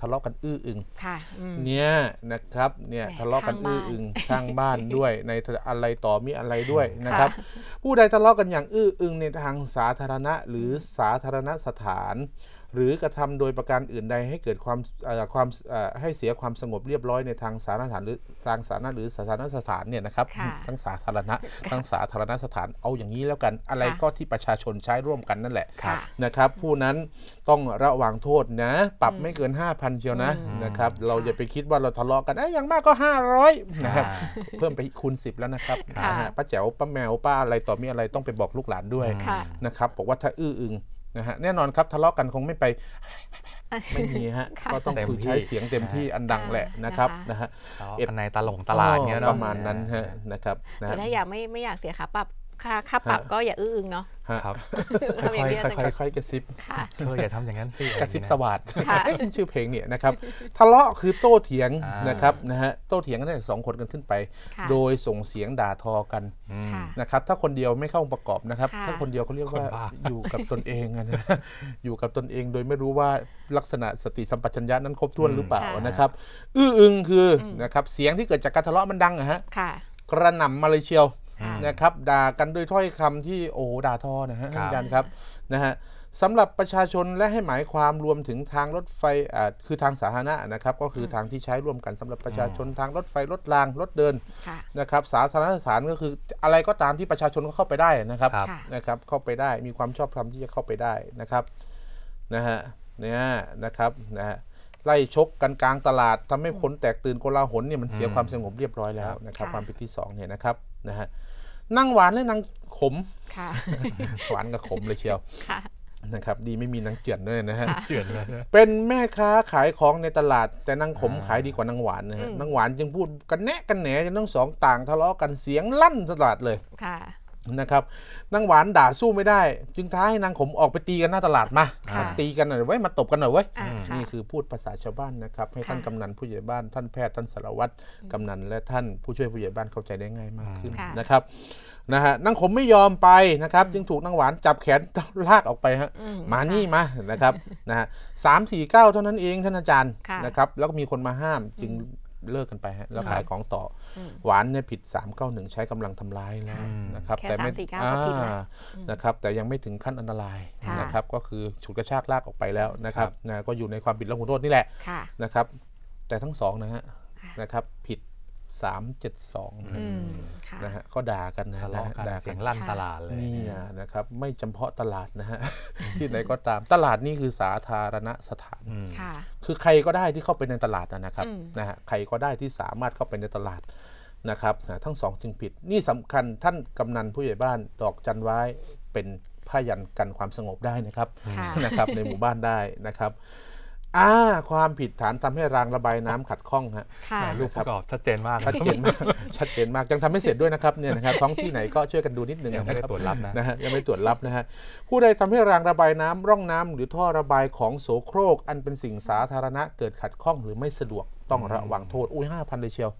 ทะเลาะกันอื้ออึงเนี่ยนะครับเนี่ยทะเลาะกันอื้ออึงข้างบ้านด้วยในอะไรต่อมีอะไรด้วยนะครับ ผู้ใดทะเลาะกันอย่างอื้ออึงในทางสาธารณะหรือสาธารณสถานหรือกระทำโดยประการอื่นใดให้เกิดความความให้เสียความสงบเรียบร้อยในทางสาธารณสถานหรือทางสาธารณะหรือสาธารณสถานเนี่ยนะครับทั้งสาธารณะทั้งสาธารณสถานเอาอย่างนี้แล้วกัน อะไรก็ที่ประชาชนใช้ร่วมกันนั่นแหละนะครับผู้นั้นต้องระวังโทษนะ ปรับไม่เกิน 5,000 เชียวนะนะครับเราอย่าไปคิดว่าเราทะเลาะกันอย่างมากก็ 500นะครับเพิ่มไปคูณ10 แล้วนะครับป้าแจ๋วป้าแมวป้าอะไรต่อมีอะไรต้องไปบอกลูกหลานด้วยนะครับบอกว่าถ้าอื้ออึงนะฮะแน่นอนครับทะเลาะกันคงไม่ไป ไม่มีฮะก็ต้องคใช้เสียงเต็มที่อันดังแหละนะครับนะฮะเอ็ดในตลงตลาดเนี้ยประมาณนั้นฮะนะครับแต่ถ้าอยากไม่ไม่อยากเสียค่าปรับค่าค่าปรับก็อย่าอื้ออึงเนาะครับค่อยๆค่อยกระซิบค่ะเธออย่าทำอย่างนั้นสิกระซิบสวัสดิ์ชื่อเพลงเนี่ยนะครับ ทะเลาะคือโต้เถียงนะครับนะฮะ โต้เถียงกันตั้งแต่สองคนกันขึ้นไป โดยส่งเสียงด่าทอกันนะครับ ถ้าคนเดียวไม่เข้าองค์ประกอบนะครับ ถ้าคนเดียวเขาเรียกว่าอยู่กับตนเองนะ อยู่กับตนเองโดยไม่รู้ว่าลักษณะสติสัมปชัญญะนั้นครบถ้วนหรือเปล่านะครับ อื้ออึงคือนะครับเสียงที่เกิดจากการทะเลาะมันดังนะฮะกระหน่ำมาเลยเชียวนะครับด่ากันด้วยถ้อยคำที่โอ้ด่าทอนะฮะท่านอาจารย์ครับนะฮะสำหรับประชาชนและให้หมายความรวมถึงทางรถไฟคือทางสาธารณะนะครับ ก็คือทางที่ใช้ร่วมกันสำหรับประชาชนทางรถไฟรถรางรถเดินนะครับสาธารณสถานก็คืออะไรก็ตามที่ประชาชนก็เข้าไปได้นะครับนะครับเข้าไปได้มีความชอบธรรมที่จะเข้าไปได้นะครับ นะฮะเนี่ยนะครับนะฮะไล่ชกกันกลางตลาดทำให้คนแตกตื่นโกลาหลเนี่ยมันเสียความสงบเรียบร้อยแล้วนะครับ ความผิดที่ 2เนี่ยนะครับนะฮะนั่งหวานและนางขมหวานกับขมเลยเชียวนะครับ ดีไม่มีนางเจือนด้วยนะฮะ เจือนเป็นแม่ค้าขายของในตลาด แต่นางขมขายดีกว่านางหวานนะฮะนางหวานจึงพูดกันแนะกันแหนจนทั้งสองต่างทะเลาะกันเสียงลั่นตลาดเลยค่ะนะครับนางหวานด่าสู้ไม่ได้ จึงท้าให้นางขมออกไปตีกันหน้าตลาดมาาตีกันหน่อยไว้มาตบกันหน่อยไว้นี่คือพูดภาษาชาวบ้านนะครับให้ท่านกำนันผู้ใหญ่บ้าน ท่านแพทย์ท่านสารวัตรกำนัน และท่านผู้ช่วยผู้ใหญ่บ้านเข้าใจได้ง่ายมากขึ้นนะครับนะฮะนางขมไม่ยอมไปนะครับ จึงถูกนางหวานจับแขนลากออกไปฮะมานี่มานะครับนะฮะสามสี่เก้าเท่านั้นเองท่านอาจารย์นะครับแล้วก็มีคนมาห้ามจึงเลิกกันไปฮะแล้วขายของต่อหวานเนี่ยผิด 391 ใช้กำลังทำร้ายแล้วนะครับแต่ไม่านะครับแต่ยังไม่ถึงขั้นอันตรายนะครับก็คือ ฉุดกระชากลากออกไปแล้วนะครับนะก็อยู่ในความผิดและหุโทษนี่แหละนะครับแต่ทั้งสองนะฮะนะครับผิดสามเจ็ดสองนะฮะก็ด่ากันนะฮะด่าเสียงลั่นตลาดเลยนี่นะครับไม่จำเพาะตลาดนะฮะที่ไหนก็ตามตลาดนี่คือสาธารณสถานคือใครก็ได้ที่เข้าไปในตลาดนะครับนะฮะใครก็ได้ที่สามารถเข้าไปในตลาดนะครับทั้งสองจึงผิด นี่สำคัญท่านกำนันผู้ใหญ่บ้านดอกจันไว้เป็นผ้ายันกันความสงบได้นะครับนะครับ ในหมู่บ้านได้นะครับอ่าความผิดฐานทำให้รางระบายน้ำขัดข้องฮะรูกประกอบชัดเจนมาก ชัดเจนมากชัดเจนมาก ยังทำไม่เสร็จด้วยนะครับเนี่ยนะครับ ท้องที่ไหนก็ช่วยกันดูนิดนึงนะครับตรวจรับนะฮะ ยังไม่ตรวจรับนะฮะผู้ใดทำให้รางระบายน้ำร่องน้ำ หรือท่อระบายของโสโครก อันเป็นสิ่งสาธารณะเกิดขัดข้องหรือไม่สะดวกต้องระวังโทษอุ้ยห้าพันเลยเชียว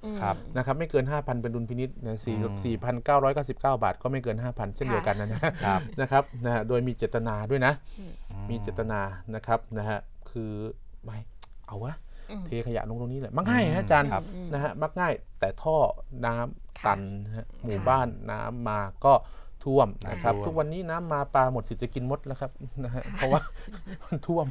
นะครับ ไม่เกิน5,000เป็นดุลพินิษนะสี่สี่พันเก้าร้อยเก้าสิบเก้าบาท ก็ไม่เกิน5,000เช่นเดียวกันนะนะครับนะโดยมีเจตนาด้วยนะ มีเจตนานะครับนะฮะคือไม่เอาวะเทขยะลงตรงนี้เลยมักง่ายฮะอาจารย์นะฮะมักง่ายแต่ท่อน้ำตันหมู่บ้านน้ำมาก็ท่วมนะครับ ทุกวันนี้น้ำมาปลาหมดสิจะกินมดแล้วครับนะฮะเพราะว่ามันท่วม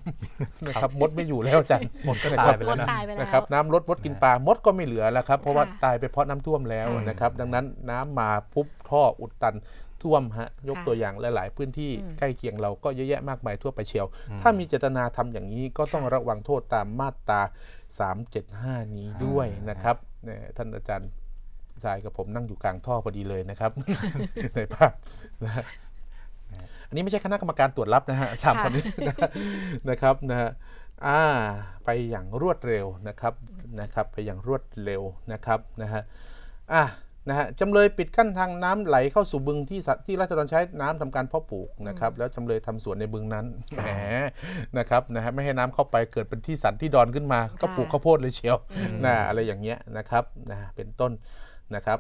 นะครับมดไม่อยู่แล้วจันมดก็ตายไปแล้วนะครับน้ำลดมดกินปลามดก็ไม่เหลือแล้วครับ เพราะว่าตายไปเพราะน้ำท่วมแล้วนะครับ ดังนั้นน้ำมาปุ๊บท่ออุดตันท่วมฮะ ยกตัวอย่างหลาย ๆพื้นที่ใกล้เคียงเราก็เยอะแยะมากมายทั่วไปเชียว ถ้ามีเจตนาทำอย่างนี้ก็ต้องระวังโทษตามมาตรา 375 นี้ด้วยนะครับท่านอาจารย์ชายกับผมนั่งอยู่กลางท่อพอดีเลยนะครับในภาพนะอันนี้ไม่ใช่คณะกรรมการตรวจรับนะฮะสามคนนี้นะครับนะฮะอ่าไปอย่างรวดเร็วนะครับนะครับไปอย่างรวดเร็วนะครับนะฮะอ่ะนะฮะจำเลยปิดกั้นทางน้ำไหลเข้าสู่บึงที่ที่ราชดรใช้น้ำทำการเพาะปลูกนะครับแล้วจำเลยทำสวนในบึงนั้นแหมนะครับนะฮะไม่ให้น้ำเข้าไปเกิดเป็นที่สันที่ดอนขึ้นมาก็ปลูกข้าวโพดเลยเชียวนะอะไรอย่างเงี้ยนะครับนะเป็นต้นนะครับ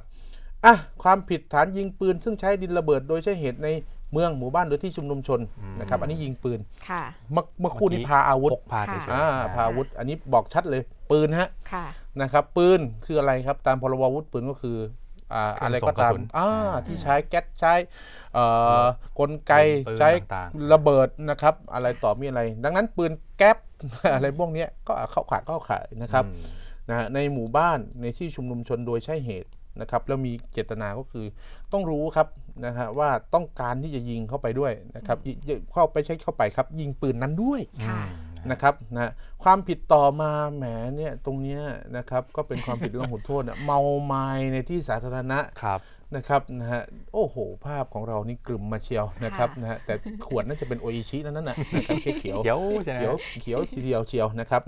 อ่ะความผิดฐานยิงปืนซึ่งใช้ดินระเบิดโดยใช้เหตุในเมืองหมู่บ้านหรือที่ชุมนุมชนนะครับ อันนี้ยิงปืนค่ะเมื่อคู่นี้พาอาวุธพาเฉยๆพาอาวุธอันนี้บอกชัดเลยปืนฮะนะครับปืนคืออะไรครับตามพรบอาวุธปืนก็คืออะไรก็ตามที่ใช้แก๊สใช้กลไกใช้ระเบิดนะครับ อะไรต่อมีอะไร ดังนั้นปืนแก๊ปอะไรพวกนี้ก็เข้าขายเข้าขายนะครับนะในหมู่บ้านในที่ชุมนุมชนโดยใช่เหตุนะครับ แล้วมีเจตนาก็คือต้องรู้ครับนะฮะว่าต้องการที่จะยิงเข้าไปด้วยนะครับ เข้าไปใช้เข้าไปครับ ยิงปืนนั้นด้วยนะครับ นะ ความผิดต่อมา แหมเนี่ย ตรงเนี้นะครับ ก็เป็นความผิดเรื่องหุโทษ เมาไม้ในที่สาธารณะ ครับนะครับนะฮะโอ้โหภาพของเรานี่กลุ่มมาเชียวนะครับนะฮะแต่ขวดน่าจะเป็นโออิชินั่นน่ะนะครับเขียวเขียวเขียวเขียวทีเดียว เชียวนะครับ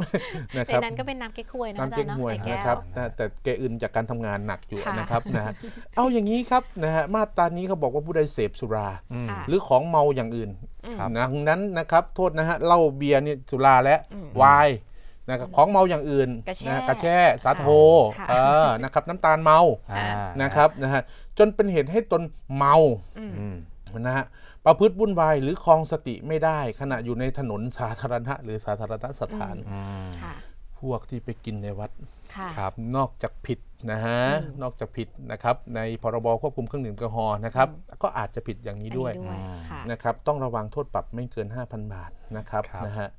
นะครับนั้นก็เป็นน้ำเก๊กฮวยนะน้ำเก๊กฮวยนะครับแต่แกอื่นจากการทำงานหนักอยู่นะครับนะฮะเอาอย่างนี้ครับนะฮะมาตรานี้เขาบอกว่าผู้ใดเสพสุรา หรือของเมาอย่างอื่นนะงนั้นนะครับ โทษนะฮะเหล้าเบียร์เนี่ยสุราและวายนะครับของเมาอย่างอื่นกระแช่สาโทนะครับ น้ำตาลเมานะครับนะฮะจนเป็นเหตุให้ตนเมานะฮะประพฤติวุ่นวายหรือคลองสติไม่ได้ ขณะอยู่ในถนนสาธารณะหรือสาธารณสถาน พวกที่ไปกินในวัดครับ นอกจากผิดนะฮะนอกจากผิดนะครับ ในพรบควบคุมเครื่องดื่มแอลกอฮอล์นะครับก็อาจจะผิดอย่างนี้ด้วยนะครับ ต้องระวังโทษปรับไม่เกิน 5,000 บาทนะครับนะฮะ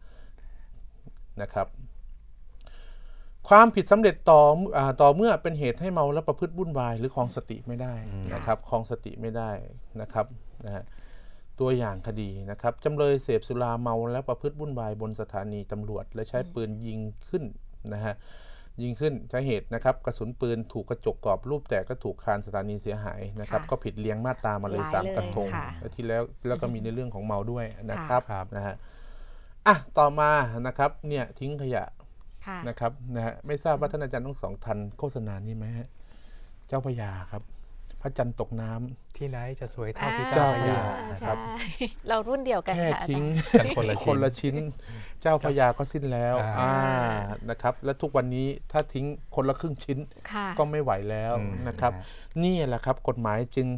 นะครับความผิดสำเร็จต่อต่อเมื่อเป็นเหตุให้เมาและประพฤติวุ่นวายหรือคลองสติไม่ได้นะครับคลองสติไม่ได้นะครับนะฮะตัวอย่างคดีนะครับจำเลยเสพสุราเมาและประพฤติวุ่นวายบนสถานีตำรวจ และใช้ปืนยิงขึ้นนะฮะยิงขึ้นใช้เหตุนะครับกระสุนปืนถูกกระจกกรอบรูปแตกก็ถูกคานสถานีเสียหายนะครับก็ผิดเลี้ยงมาตามาเลยสามกระทงที่แล้วแล้วก็มีในเรื่องของเมาด้วยนะครับนะฮะอ่ะต่อมานะครับเนี่ยทิ้งขยะนะครับนะฮะไม่ทราบว่าท่านอาจารย์ทั้งสองทันโฆษณานี้ไหมฮะเจ้าพญาครับ พระจันทร์ตกน้ำที่ไหนจะสวยเท่าพี่เจ้าพญาครับเรารุ่นเดียวกันแค่ทิ้งคนละคนละชิ้น เจ้าพญาก็สิ้นแล้วอ่านะครับ และทุกวันนี้ถ้าทิ้งคนละครึ่งชิ้น ก็ไม่ไหวแล้วนะครับ นี่แหละครับ กฎหมายจึง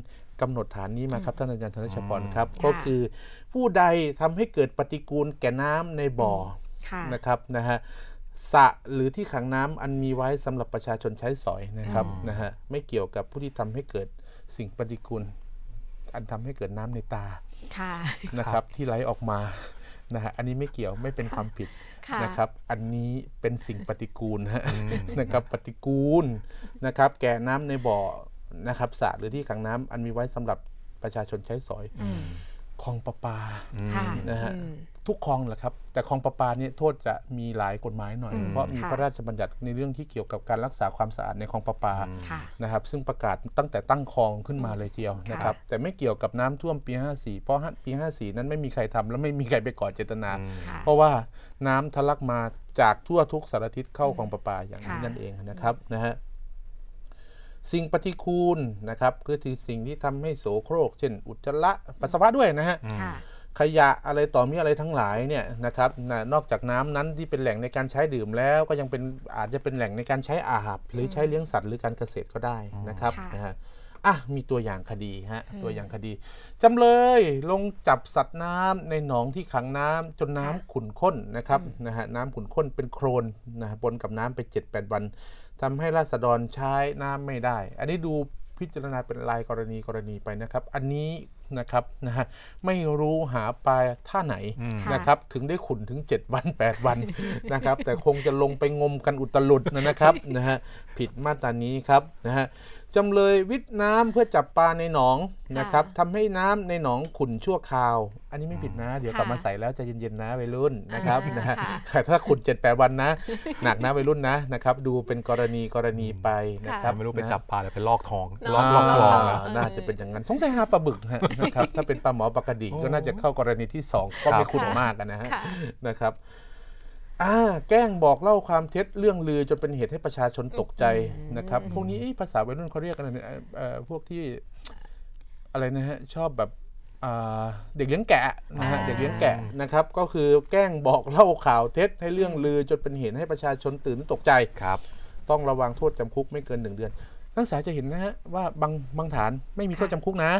กำหนดฐานนี้มาครับท่านอาจารย์ธนชพรครับ ก็คือผู้ใดทำให้เกิดปฏิกูลแก่น้ำในบ่อนะครับนะฮะสะหรือที่ขังน้ำอันมีไว้สำหรับประชาชนใช้สอยนะครับนะฮะไม่เกี่ยวกับผู้ที่ทำให้เกิดสิ่งปฏิกูล อันทำให้เกิดน้ำในตานะครับ ที่ไหลออกมานะฮะอันนี้ไม่เกี่ยวไม่เป็นความผิดนะครับ อันนี้เป็นสิ่งปฏิกูลนะครับปฏิกูลนะครับ แก่น้ำในบ่อนะครับสะหรือที่ขังน้ำอันมีไว้สำหรับประชาชนใช้สอยคลองประปาค่ะนะฮะทุกคลองแหละครับแต่คลองประปาเนี่ยโทษจะมีหลายกฎหมายหน่อย เพราะมีพระราชบัญญัติในเรื่องที่เกี่ยวกับการรักษาความสะอาดในคลองประปานะครับ ซึ่งประกาศตั้งแต่ตั้งคลองขึ้นมาเลยเดียวนะครับ แต่ไม่เกี่ยวกับน้ำท่วมปี54เพราะปี54นั้นไม่มีใครทำ และไม่มีใครไปก่อเจตนา เพราะว่าน้ำทะลักมาจากทั่วทุกสารทิศเข้าคลองประปาอย่างนี้นั่นเองนะครับนะฮะสิ่งปฏิคูลนะครับคือสิ่งที่ทำให้โสโครก เช่น อุจจาระปัสสาวะด้วยนะฮะขยะอะไรต่อ มีอะไรทั้งหลายเนี่ยนะครับนอกจากน้ำนั้นที่เป็นแหล่งในการใช้ดื่มแล้วก็ยังเป็นอาจจะเป็นแหล่งในการใช้อาหารหรือใช้เลี้ยงสัตว์หรือการเกษตรก็ได้นะครับนะฮะอ่ะมีตัวอย่างคดีฮะตัวอย่างคดีจำเลยลงจับสัตว์น้ำในหนองที่ขังน้ำจนน้ำขุ่นข้นนะครับนะฮะน้ำขุ่นข้นเป็นโครนนะบนกับน้ำไป7ดวันทำให้ราษฎรใช้น้ำไม่ได้ อันนี้ดูพิจารณาเป็นรายกรณีกรณีไปนะครับ อันนี้นะครับนะไม่รู้หาปลาท่าไหนนะครับ ถึงได้ขุนถึง 7 วัน 8 วันนะครับ แต่คงจะลงไปงมกันอุตลุดนะครับนะฮะผิดมาตรานี้ครับนะฮะจำเลยวิทน้ำเพื่อจับปลาในหนองนะครับทำให้น้ำในหนองขุ่นชั่วคราว อันนี้ไม่ผิดนะเดี๋ยวกลับมาใส่แล้วจะเย็นๆนะวัยรุ่นนะครับนะถ้าขุ่นเจ็ดแปดวันนะหนักนะวัยรุ่นนะนะครับ ดูเป็นกรณีกรณีไปนะครับ ไม่รู้ไปจับปลาหรือไปลอกทองลอกลอกคลอง น่าจะเป็นอย่างนั้น สงสัยหาปลาบึกนะครับถ้าเป็นปลาหมอปกติก็น่าจะเข้ากรณีที่ 2 ก็ไม่ขุ่นมากนะฮะนะครับอ่าแกล้งบอกเล่าความเท็จเรื่องลือจนเป็นเหตุ ให้ประชาชนตกใจนะครับ พวกนี้ภาษาวัยรุ่นเขาเรียกอะไรน่พวกที่อะไรนะฮะชอบแบบเด็กเลี้ยงแกะนะฮะเด็กเลี้ยงแกะนะครับ ก็คือแกล้งบอกเล่าข่าวเท็จให้เรื่องลือจนเป็นเหตุให้ประชาชนตื่นตกใจครับ ต้องระวังโทษจำคุกไม่เกินหนึ่งเดือน นักศึกษาจะเห็นนะฮะว่าบางบางฐานไม่มีโทษจำคุกนะ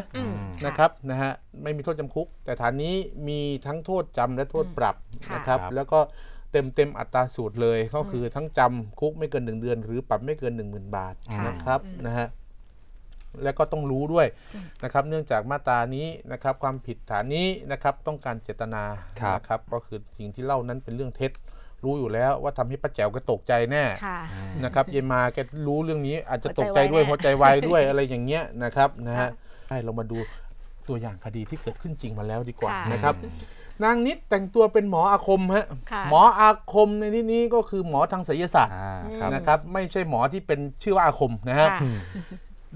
นะครับนะฮะไม่มีโทษจำคุก แต่ฐานนี้มีทั้งโทษจำและโทษปรับนะครับ แล้วก็เต็มเต็มอัตราสูตรเลยก็คือทั้งจำคุกไม่เกินหนึ่งเดือนหรือปรับไม่เกิน 1 0,000 บาทนะครับนะฮะแล้วก็ต้องรู้ด้วยนะครับ เนื่องจากมาตานี้นะครับ ความผิดฐานนี้นะครับต้องการเจตนานะครับก็คือสิ่งที่เล่านั้นเป็นเรื่องเท็จรู้อยู่แล้วว่าทำให้ป้าแจ๋วก็ตกใจแน่นะครับเยมาแกรู้เรื่องนี้ อาจจะตกใจด้วยหัวใจวายด้วยอะไรอย่างเงี้ยนะครับนะฮะให้เรามาดูตัวอย่างคดีที่เกิดขึ้นจริงมาแล้วดีกว่านะครับนางนิดแต่งตัวเป็นหมออาคมฮะหมออาคมในที่นี้ก็คือหมอทางไลยศาสตร์นะครับไม่ใช่หมอที่เป็นชื่อว่าอาคมนะฮะ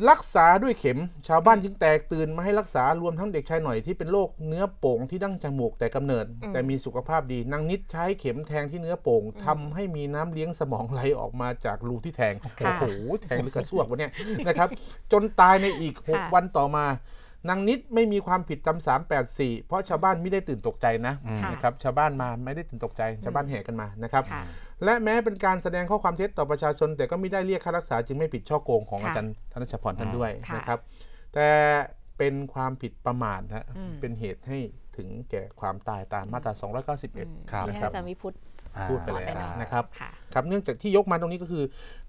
รักษาด้วยเข็มชาวบ้านจึงแตกตื่นมาให้รักษารวมทั้งเด็กชายหน่อยที่เป็นโรคเนื้อโป่งที่ดั้งจมูกแต่กำเนิด แต่มีสุขภาพดี นางนิดใช้เข็มแทงที่เนื้อโป่งทำให้มีน้ำเลี้ยงสมองไหลออกมาจากรูที่แทงโอ้โหแทงหรือกระซวกวะเนี่ยนะครับ จนตายในอีก6วันต่อมานางนิดไม่มีความผิดตามแปดสี่เพราะชาวบ้านไม่ได้ตื่นตกใจนะนะครับชาวบ้านมาไม่ได้ตื่นตกใจ ชาวบ้านแห่กันมานะครับและแม้เป็นการแสดงข้อความเท็จต่อประชาชนแต่ก็ไม่ได้เรียกค่ารักษาจึงไม่ผิดช่อโกงของอาจารย์ธนชพรท่านด้วยนะครับแต่เป็นความผิดประมาทฮะเป็นเหตุให้ถึงแก่ความตายตามมาตรา 291ครับที่อาจารย์วิพุทธพูดไปแล้วนะครับ ครับเนื่องจากที่ยกมาตรงนี้ก็คือ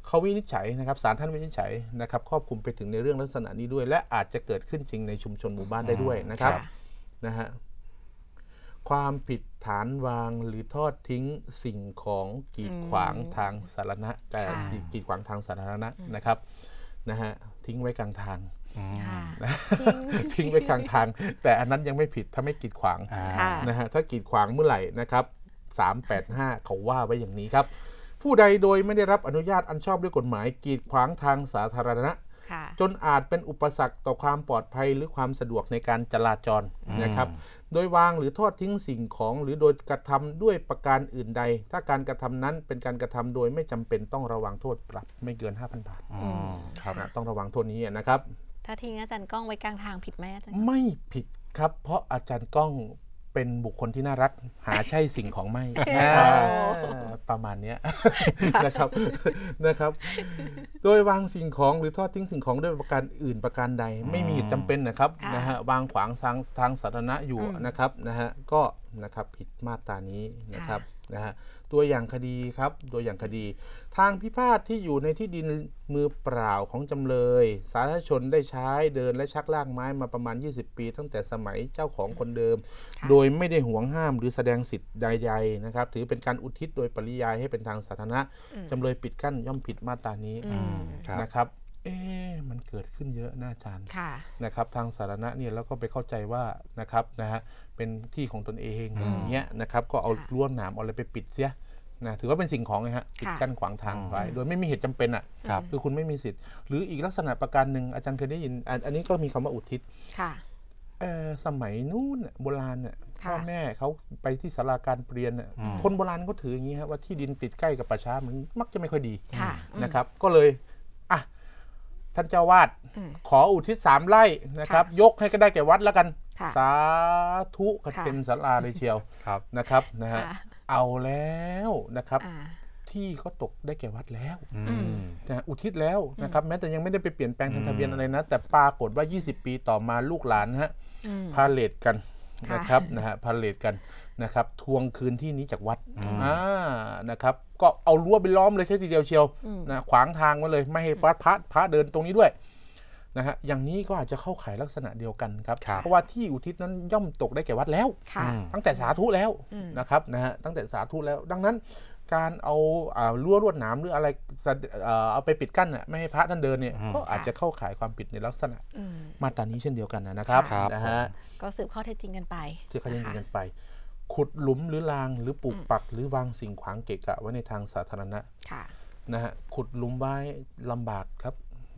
เขาวินิจฉัยนะครับสารท่านวินิจฉัยนะครับครอบคลุมไปถึงในเรื่องลักษณะนี้ด้วย และอาจจะเกิดขึ้นจริงในชุมชนหมู่บ้านได้ด้วยนะครับนะฮะความผิดฐานวางหรือทอดทิ้งสิ่งของกีดขวางทางสาธารณะ แต่กีดขวางทางสาธารณะนะครับนะฮะทิ้งไว้กลางทางทิ้งไว้กลางทาง แต่อันนั้นยังไม่ผิดถ้าไม่กีดขวางนะฮะถ้ากีดขวางเมื่อไหร่นะครับ385 เขาว่าไว้อย่างนี้ครับ ผู้ใดโดยไม่ได้รับอนุญาตอันชอบด้วยกฎหมาย กีดขวางทางสาธารณะจนอาจเป็นอุปสรรคต่อความปลอดภัยหรือความสะดวกในการจราจรนะครับ โดยวางหรือทอดทิ้งสิ่งของหรือโดยกระทำด้วยประการอื่นใด ถ้าการกระทำนั้นเป็นการกระทำโดยไม่จำเป็นต้องระวังโทษปรับ ไม่เกิน5,000บาทบต้องระวังโทษนี้นะครับ ถ้าทิ้งอาจารย์กล้องไว้กลางทางผิดไหมอาจารย์ไม่ผิดครับเพราะอาจารย์กล้องเป็นบุคคลที่น่ารักหาใช่สิ่งของไม่ประมาณนี้นะครับนะครับ โดยวางสิ่งของหรือทอดทิ้งสิ่งของด้วยประการอื่นประการใดไม่มีเหตุจำเป็นนะครับนะฮะวางขวางทางทางสาธารณะอยู่นะครับนะฮะก็นะครับผิดมาตรานี้นะครับนะฮะตัวอย่างคดีครับตัวอย่างคดี ทางพิพาทที่อยู่ในที่ดินมือเปล่าของจำเลย สาธารณชนได้ใช้เดินและชักลากไม้มาประมาณ 20 ปี ตั้งแต่สมัยเจ้าของคนเดิม โดยไม่ได้หวงห้าม หรือแสดงสิทธิ์ใดๆ นะครับ ถือเป็นการอุทิศโดยปริยายให้เป็นทางสาธารณะจำเลยปิดกั้นย่อมผิดมาตรานี้นะครับเอ๊มันเกิดขึ้นเยอะนะอาจารย์นะครับทางสาธารณะเนี่ยแล้วก็ไปเข้าใจว่านะครับนะฮะเป็นที่ของตนเองอย่างเงี้ยนะครับก็เอาลวดหนามเอาอะไรไปปิดเสียนะถือว่าเป็นสิ่งของนะฮะปิดกั้นขวางทางไว้โดยไม่มีเหตุจำเป็นอ่ะคือคุณไม่มีสิทธิ์ หรืออีกลักษณะประการหนึ่งอาจารย์เคยได้ยิน อันนี้ก็มีคำว่าอุทิศค่ะสมัยนู้นโบราณเนพ่อแม่เขาไปที่สาราการเปลี่ยนคนโบราณก็ถืออย่างนี้ครว่าที่ดินติดใกล้กับปราชามันมักจะไม่ค่อยดีนะครับก็เลยอ่ะท่านเจ้าวาดขออุทิศสามไร่นะครับยกให้ก็ได้แก่วัดแล้วกัน สาธุกันเต็มสาราเลยเชียวนะครับนะฮะเอาแล้วนะครับ ที่เขาตกได้แก่วัดแล้วนะอุทิศแล้วนะครับแม้แต่ยังไม่ได้ไปเปลี่ยนแปลงทางทะเบียนอะไรนะ แต่ปรากฏว่า 20 ปีต่อมาลูกหลานฮะพาเลตกันนะครับนะฮะพาเตกันนะครับ ทวงคืนที่นี้จากวัดอ่านะครับ ก็เอารั้วไปล้อมเลยใช่ทีเดียวเชียวนะขวางทางไว้เลยไม่ให้พระพระพระเดินตรงนี้ด้วยนะฮะอย่างนี้ก็อาจจะเข้าข่ายลักษณะเดียวกันครับ เพราะว่าที่อุทิศนั้นย่อมตกได้แก่วัดแล้ว ตั้งแต่สาธุแล้วนะครับนะฮะตั้งแต่สาธุแล้วดังนั้นการเอาลว้วลวดหนามหรืออะไรเอาไปปิดกั้นไม่ให้พระท่านเดินเนี่ยก็อาจจะเข้าข่ายความผิดในลักษณะ มาตรานี้เช่นเดียวกันนะครับนะฮะก็สืบข้อเท็จจริงกันไปสืบข้อเท็จจริงกันไป ขุดหลุมหรือรางหรือปลูกปักหรือวางสิ่งขวางเกะกะไว้ในทางสาธารณะนะฮะขุดหลุมไว้ลำบากครับ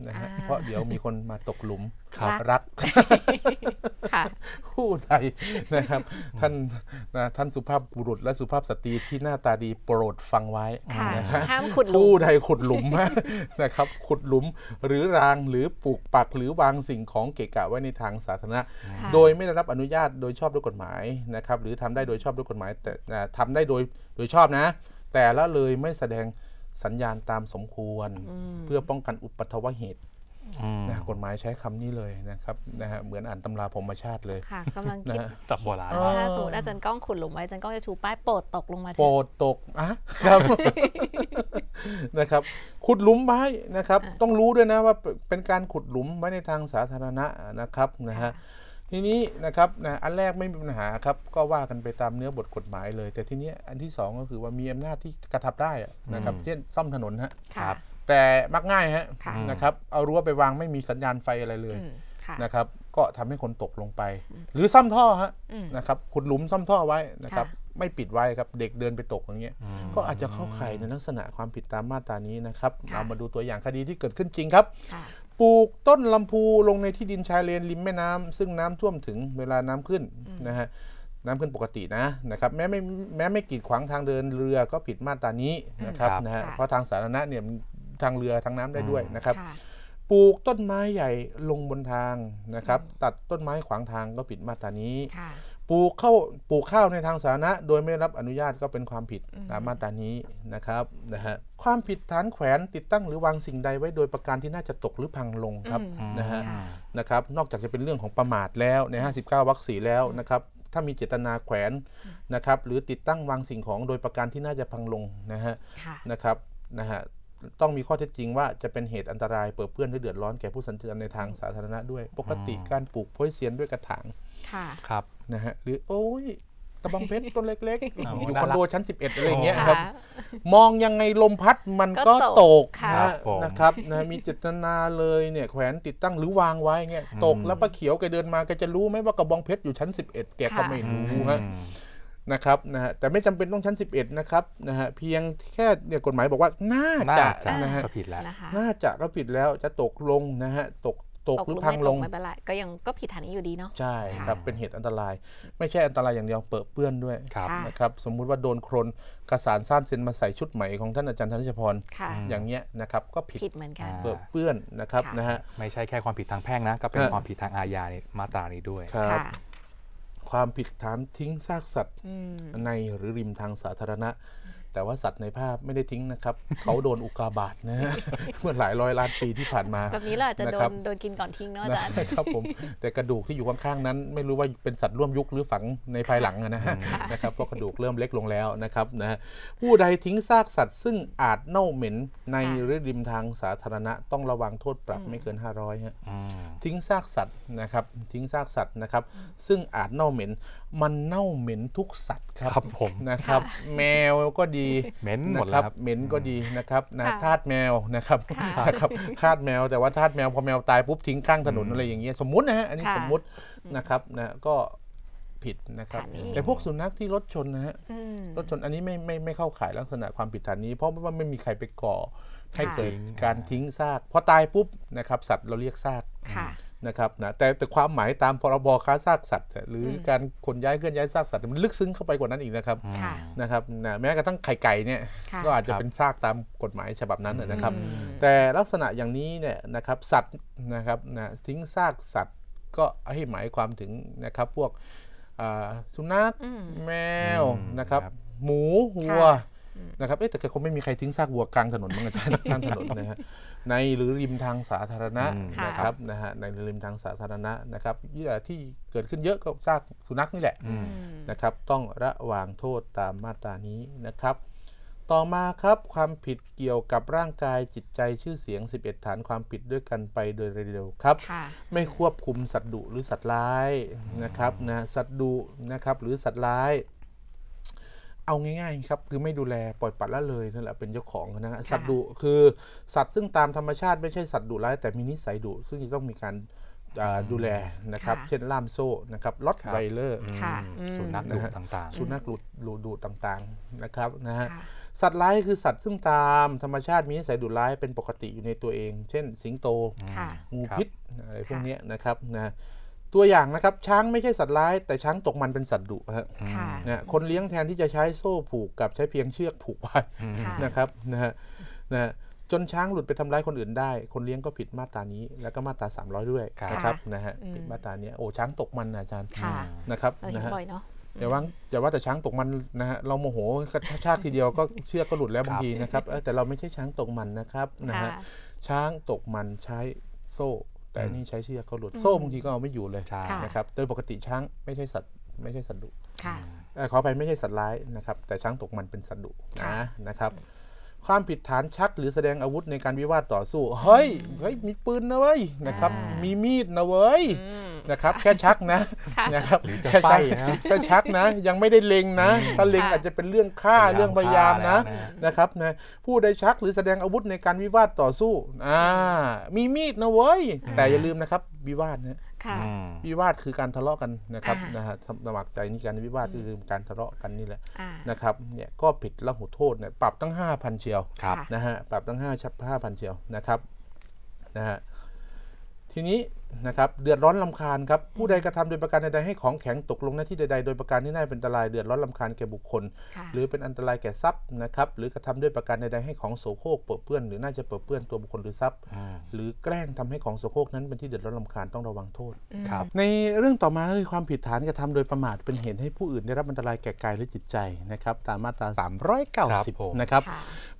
นะฮะเพราะเดี๋ยวมีคนมาตกหลุมรักคู่ใดนะครับท่านนะท่านสุภาพบุรุษและสุภาพสตรีที่หน้าตาดีโปรดฟังไว้นะฮะคู่ใดขุดหลุมนะครับขุดหลุมหรือรางหรือปลูกปักหรือวางสิ่งของเกะกะไว้ในทางสาธารณะ โดยไม่ได้รับอนุญาตโดยชอบด้วยกฎหมายนะครับหรือทำได้โดยชอบด้วยกฎหมาย แต่ทำได้โดยโดยชอบนะ แต่ละเลยไม่แสดงสัญญาณตามสมควรเพื่อป้องกันอุปทวเหตุนะกฎหมายใช้คำนี้เลยนะครับนะฮะเหมือนอ่านตำราพรมชาติเลยค่ะกำลังคิดสับโบราณถ้าสมมติอาจารย์ก้องขุดหลุมไว้อาจารย์ก้องจะชูป้ายโปรดตกลงมาโปรดตกอ่ะครับ นะครับ ขุดหลุมไว้นะครับ ต้องรู้ด้วยนะว่าเป็นการขุดหลุมไว้ในทางสาธารณะนะครับนะฮะทีนี้นะครับนะอันแรกไม่มีปัญหาครับก็ว่ากันไปตามเนื้อบทกฎหมายเลย แต่ทีนี้อันที่2ก็คือว่ามีอำนาจที่กระทับได้นะครับเช่นซ่อมถนนฮะแต่มักง่ายฮะนะครับเอารั้วไปวางไม่มีสัญญาณไฟอะไรเลยนะครับก็ทำให้คนตกลงไป หรือซ่อมท่อฮะนะครับขุดหลุมซ่อมท่อไว้นะครับไม่ปิดไว้ครับเด็กเดินไปตกอย่างเงี้ยก็อาจจะเข้าข่ายในลักษณะความผิดตามมาตรานี้นะครับเรามาดูตัวอย่างคดีที่เกิดขึ้นจริงครับปลูกต้นลำพูลงในที่ดินชายเลนริมแม่น้ำซึ่งน้ำท่วมถึงเวลาน้ำขึ้นนะฮะน้ำขึ้นปกตินะนะครับ แม้ไม่แม้ไม่กีดขวางทางเดินเรือก็ผิดมาตรานี้นะครับรบนะฮะเพราะทางสาธารณะเนี่ยทางเรือทางน้ำได้ด้วยนะครับปลูกต้นไม้ใหญ่ลงบนทางนะครับ ตัดต้นไม้ขวางทางก็ผิดมาตรานี้คปลูกข้าวปลูกข้าวในทางสาธารณะโดยไม่ได้รับอนุญาตก็เป็นความผิดตามมาตรานี้นะครับนะฮะความผิดฐานแขวนติดตั้งหรือวางสิ่งใดไว้ โดยประการที่น่าจะตกหรือพังลงครับนะฮะนะครับนอกจากจะเป็นเรื่องของประมาทแล้วใน 59วรรคสีแล้วนะครับถ้ามีเจตนาแขวนนะครับหรือติดตั้งวางสิ่งของโดยประการที่น่าจะพังลงนะฮะนะครับนะฮะต้องมีข้อเท็จจริงว่าจะเป็นเหตุอันตรายเปิดเพื่อนให้เดือดร้อนแก่ผู้สัญจรในทางสาธารณะด้วย ปกติการปลูกพ้อยเซียนด้วยกระถางค่ะรับนะฮะหรือโอ้ยตะบองเพชรต้นเล็ก ๆ อยู่คอนโดชั้น 11 อะไรอเงี้ยครับ มองยังไงลมพัดมันก็ตกนะครับนะมีเจตนาเลยเนี่ยแขวนติดตั้งหรือวางไว้เงี้ยตกแล้วป้าเขียวแกเดินมาแกจะรู้ไหมว่ากระบองเพชรอยู่ชั้น 11 แกก็ไม่รู้ฮะนะครับนะฮะแต่ไม่จำเป็นต้องชั้น 11นะครับนะฮะเพียงแค่เนี่ยกฎหมายบอกว่าน่าจะนะฮะก็ผิดแล้วน่าจะก็ผิดแล้วจะตกลงนะฮะตกตกหรือพังลงไม่เป็นไรก็ยังก็ผิดฐานนี้อยู่ดีเนาะใช่ครับเป็นเหตุอันตราย ไม่ใช่อันตรายอย่างเดียวเปิดเปื้อนด้วยนะครับสมมุติว่าโดนโครนกระสานสั้นเซ็นมาใส่ชุดใหม่ของท่านอาจารย์ธนชพรอย่างเงี้ยนะครับก็ผิดเหมือนกันเปิดเปื้อนนะครับนะฮะไม่ใช่แค่ความผิดทางแพ่งนะก็เป็นความผิดทางอาญาในมาตรานี้ด้วยครับ ความผิดฐานทิ้งซากสัตว์ในหรือริมทางสาธารณะแต่ว่าสัตว์ในภาพไม่ได้ทิ้งนะครับ เขาโดนอุกาบาตนะเมื่อหลายร้อยล้านปีที่ผ่านมาแบบนี้เราะจจะโดนโดนกินก่อนทิ้งเนาะอาจารย์ครับผม แต่กระดูกที่อยู่ข้างๆนั้น ไม่รู้ว่าเป็นสัตว์ร่วมยุคหรือฝังในภายหลังนะฮะนะครับเพราะกระดูกเริ่มเล็กลงแล้วนะครับนะผู้ใดทิ้งซากสัตว์ ซึ่งอาจเน่าเหม็น ในหรือริมทางสาธารณะ ต้องระวังโทษปรับไม่เกิน 500ฮะทิ้งซากสัตว์นะครับทิ้งซากสัตว์นะครับซึ่งอาจเน่าเหม็นมันเน่าเหม็นทุกสัตว์ครับผมนะครับ แมวก็ดีเหม็นหมดครับเหม็นก็ดีนะครับนะทาดแมวนะครับนะครับทาดแมวแต่ว่าทาดแมว พอแมวตายปุ๊บทิ้งข้างถนนอะไรอย่างเงี้ยสมมตินะฮะอันนี้สมมตินะครับนะก็ผิดนะครับแต่พวกสุนัขที่รถชนนะฮะรถชนอันนี้ไม่ไม่ไม่เข้าข่ายลักษณะความผิดฐานนี้ เพราะว่าไม่มีใครไปก่อให้เกิดการทิ้งซากพอตายปุ๊บนะครับ สัตว์เราเรียกซากนะครับนะแต่แต่ความหมายตามพรบค้าซากสัตว์หรือการขนย้ายเคลื่อนย้ายซากสัตว์มันลึกซึ้งเข้าไปกว่านั้นอีกนะครับนะครับนะแม้กระทั่งไข่ไก่เนี่ย ก็อาจจะเป็นซากตามกฎหมายฉบับนั้นนะครับแต่ลักษณะอย่างนี้เนี่ยนะครับสัตว์นะครับนะทิ้งซากสัตว์ก็ให้หมายความถึงนะครับพวกสุนัขแมวนะครับหมูวัวนะครับ เอ๊ะ แต่คงไม่มีใครทิ้งซากวัวกลางถนน มั้งอาจารย์ข้างถนนนะฮะในหรือริมทางสาธารณะนะครับ นะฮะ ในริมทางสาธารณะนะครับ ที่เกิดขึ้นเยอะก็ซากสุนัขนี่แหละนะครับ ต้องระวางโทษตามมาตรานี้นะครับ ต่อมาครับความผิดเกี่ยวกับร่างกายจิตใจชื่อเสียง 11 ฐานความผิดด้วยกันไปโดยเร็วครับ ไม่ควบคุมสัตว์ดุหรือสัตว์ร้ายนะครับ นะสัตว์ดุนะครับหรือสัตว์ร้ายเอาง่ายๆครับคือไม่ดูแลปล่อยปัดละเลยนั่นแหละเป็นเจ้าของนะฮะสัตว์ดุคือสัตว์ซึ่งตามธรรมชาติไม่ใช่สัตว์ดุร้ายแต่มีนิสัยดุซึ่งจะต้องมีการดูแลนะครับเช่นล่ามโซ่นะครับล็อตไวเลอร์สุนัขดุต่างๆ สุนัขดุดุต่างๆนะครับนะฮะสัตว์ร้ายคือสัตว์ซึ่งตามธรรมชาติมีนิสัยดุร้ายเป็นปกติอยู่ในตัวเอง เช่น สิงโตงูพิษอะไรพวกนี้นะครับนะตัวอย่างนะครับช้างไม่ใช่สัตว์ร้ายแต่ช้างตกมันเป็นสัตว์ดุฮะนะคนเลี้ยงแทนที่จะใช้โซ่ผูกกับใช้เพียงเชือกผูกไว้นะครับนะฮะนะจนช้างหลุดไปทำร้ายคนอื่นได้ คนเลี้ยงก็ผิดมาตรานี้แล้วก็มาตรา 300 ด้วยนะครับนะฮะผิดมาตรานี้โอ้ช้างตกมันอาจารย์นะครับนะฮะอย่าว่าอย่าว่าแต่ช้างตกมันนะฮะเราโมโหกระชากทีเดียวก็เชือกก็หลุดแล้วบางทีนะครับแต่เราไม่ใช่ช้างตกมันนะครับนะฮะช้างตกมันใช้โซ่แต่นี่ใช้เชือกเขาหลุดโซ่บางทีก็เอาไม่อยู่เลยนะครับโดยปกติช้างไม่ใช่สัตว์ไม่ใช่สัตว์ดุขอไปไม่ใช่สัตว์ร้ายนะครับ แต่ช้างตกมันเป็นสัตว์ดุนะนะครับความผิดฐานชักหรือแสดงอาวุธในการวิวาทต่อสู้ เฮ้ย เฮ้ย มีปืนนะเว้ย นะครับมีมีดนะเว้ย นะครับ แค่ชักนะ นะครับ แค่ชักนะแค่ชักนะยังไม่ได้เล็งนะ ถ้าเล็งอาจจะเป็นเรื่องฆ่าเรื่องพยายามนะ นะครับนะผู้ใดชักหรือแสดงอาวุธในการวิวาทต่อสู้ อ่า มีมีดนะเว้ย แต่อย่าลืมนะครับวิวาทนะวิวาทคือการทะเลาะกันนะครับนะฮะสมัครใจนี่การวิวาทคือการทะเลาะกันนี่แหละนะครับ เนี่ยก็ผิดละหุโทษเนี่ยปรับตั้ง 5,000 เชียวนะฮะปรับตั้ง5 5,000เชียวนะครับนะฮะทีนี้นะครับเดือดร้อนลำคาญครับผู้ใดกระทำโดยประการใดให้ของแข็งตกลงหน้าที่ใดๆ โดยประการที่น่าเป็นอันตราย เดือดร้อนลำคาญแก่บุคคล หรือเป็นอันตรายแก่ทรัพย์นะครับหรือกระทำด้วยประการใดให้ของโสโครกเปื้อเปื้อนหรือน่าจะเปื้อเปื้อนตัวบุคคลหรือทรัพย์หรือแกล้งทำให้ของโสโครกนั้นเป็นที่เดือดร้อนลำคาญต้องระวังโทษครับในเรื่องต่อมาคือความผิดฐานกระทำโดยประมาทเป็นเหตุให้ผู้อื่นได้รับอันตรายแก่กายหรือจิตใจนะครับ ตามมาตรา390นะครับ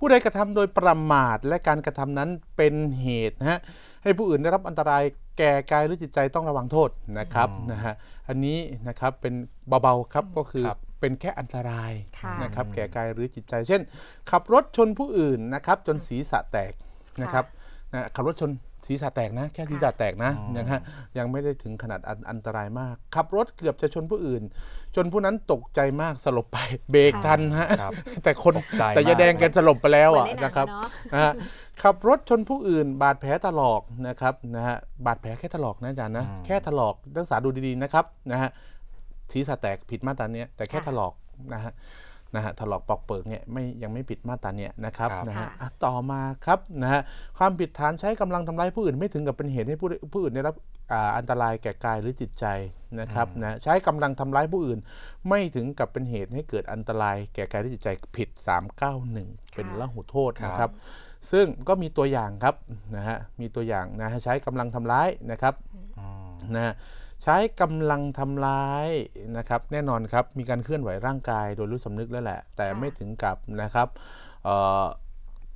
ผู้ใดกระทำโดยประมาทและการกระทำนั้นเป็นเหตุนะฮะให้ผู้อื่นได้รับอันตราย แก่กายหรือจิตใจต้องระวังโทษนะครับนะฮะ อันนี้นะครับเป็นเบาๆครับก็คือเป็นแค่อันตรายนะครับแก่กายหรือจิตใจ เช่นขับรถชนผู้อื่นนะครับ จนศีรษะแตกนะครับนะขับรถชนศีรษะแตกนะแค่ศีรษะแตกนะยังฮะยังไม่ได้ถึงขนาดอันตรายมากขับรถเกือบจะชนผู้อื่นจนผู้นั้นตกใจมากสลบไปเบรกทันฮะแต่คนแต่ยาแดงแกสลบไปแล้วอ่ะนะครับนะฮะขับ รถชนผู้อื่น บาดแผลถลอกนะครับนะฮะบาดแผลแค่ถลอกนะอาจารย์นะแค่ถลอกรักษาดูดีๆนะครับนะฮะศีรษะแตกผิดมาตราเนี้ยแต่แค่ถลอกนะฮะนะฮะถลอกปอกเปิกเนี่ยไม่ยังไม่ผิดมาตราเนี้ยนะครับนะฮะต่อมาครับนะฮะความผิดฐานใช้กำลังทำร้ายผู้อื่นไม่ถึงกับเป็นเหตุให้ผู้ผู้อื่นได้รับอันตรายแก่กายหรือจิตใจนะครับนะใช้กำลังทำร้ายผู้อื่นไม่ถึงกับเป็นเหตุให้เกิดอันตรายแก่กายหรือจิตใจผิด 391 เป็นละหุโทษนะครับซึ่งก็มีตัวอย่างครับนะฮะมีตัวอย่างนะใช้กำลังทำร้ายนะครับนะใช้กำลังทำร้ายนะครับแน่นอนครับมีการเคลื่อนไหวร่างกาย โดยรู้สำนึกแล้วแหละ แต่ไม่ถึงกับนะครับ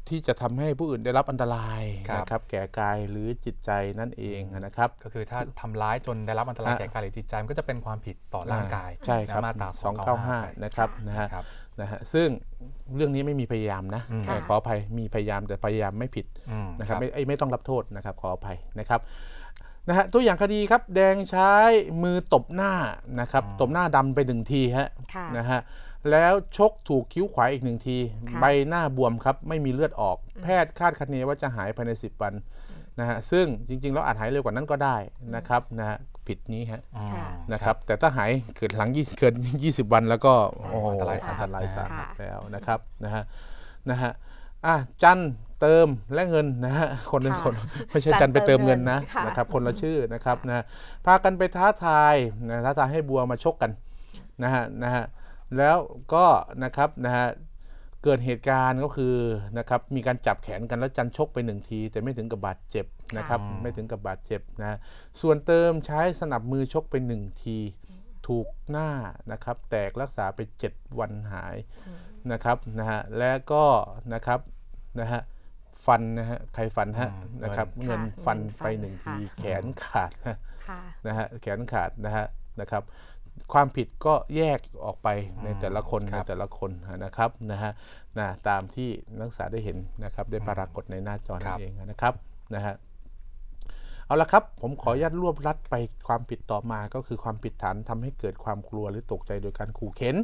ที่จะทำให้ผู้อื่นได้รับอันตรายนะครับแก่กายหรือจิตใจนั่นเองนะครับก็คือถ้าทำร้ายจนได้รับอันตรายแก่กายหรือจิตใจมันก็จะเป็นความผิดต่อร่างกายใช่ครับมาตรา 295 นะครับนะฮะนะฮะซึ่งเรื่องนี้ไม่มีพยายามนะขออภัยมีพยายามแต่พยายามไม่ผิดนะครับไม่ไม่ต้องรับโทษนะครับขออภัยนะครับนะฮะตัวอย่างคดีครับแดงใช้มือตบหน้านะครับตบหน้าดำไปหนึ่งทีฮะนะฮะแล้วชกถูกคิ้วขวาอีกหนึ่งที ใบหน้าบวมครับไม่มีเลือดออก แพทย์คาดคะเนว่าจะหายภายใน 10 วันนะฮะซึ่งจริงๆแล้วอาจหายเร็วกว่านั้นก็ได้นะครับนะฮะผิดนี้ฮะนะครับแต่ถ้าหาย เกิดหลังเกิน20 วันแล้วก็โอ้อันตรายสาหัสอันตรายสาหัสแล้วนะครับนะฮะนะฮะอ่ะจันเติมและเงินนะฮะคนละคนไม่ใช่จันไปเติมเงินนะนะครับคนละชื่อนะครับนะพากันไปท้าทายนะท้าทายให้บัวมาชกกันนะฮะนะฮะแล้วก็นะครับนะฮะเกิดเหตุการณ์ก็คือนะครับมีการจับแขนกันแล้วจันชกไปหนึ่งที แต่ไม่ถึงกับบาดเจ็บนะครับไม่ถึงกับบาดเจ็บนะส่วนเติมใช้สนับมือชกไปหนึ่งทีถูกหน้านะครับแตกรักษาไป 7 วันหายนะครับนะฮะและก็นะครับนะฮะฟันนะฮะใครฟันฮะนะครับเงินฟันไปหนึ่งที แขนขาดนะฮะแขนขาดนะฮะนะครับความผิดก็แยกออกไปในแต่ละคนคในแต่ละคนนะครับนะฮะนะตามที่นักศึกษาได้เห็นนะครับได้ปรากฏในหน้าจอนั่นเองนะครับนะฮะเอาละครับผมขออนุญาตรวบรัดไปความผิดต่อมาก็คือความผิดฐานทำให้เกิดความกลัวหรือตกใจโดยการขู่เข็น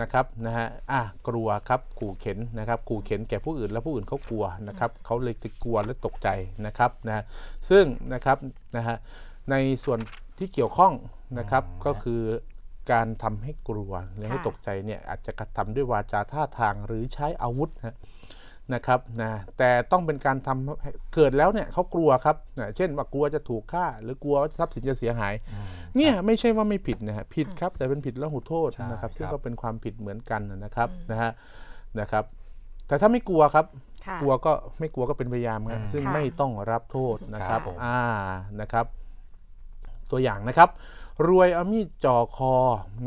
นะครับนะฮะอ่ะกลัวครับขู่เข็นนะครับขู่เข็นแก่ผู้อื่นแล้วผู้อื่นเขากลัวนะครับเขาเลยกลัวและตกใจนะครับนะซึ่งนะครับนะฮะในส่วนที่เกี่ยวข้องนะครับก็คือการทำให้กลัวหรือให้ตกใจเนี่ยอาจจะกระทำด้วยวาจาท่าทางหรือใช้อาวุธนะครับนะแต่ต้องเป็นการทำเกิดแล้วเนี่ยเขากลัวครับนะเช่นว่ากลัวจะถูกฆ่า หรือกลัวว่าทรัพย์สินจะเสียหาย เนี่ยไม่ใช่ว่าไม่ผิดนะฮะผิดครับ แต่เป็นผิดแล้วหูโทษนะครับ ซึ่งก็เป็นความผิดเหมือนกันนะครับนะฮะนะครับ แต่ถ้าไม่กลัวครับ กลัวก็ไม่กลัวก็เป็นพยายามครับซึ่งไม่ต้องรับโทษนะครับอ่านะครับตัวอย่างนะครับรวยเอามีดจ่อคอ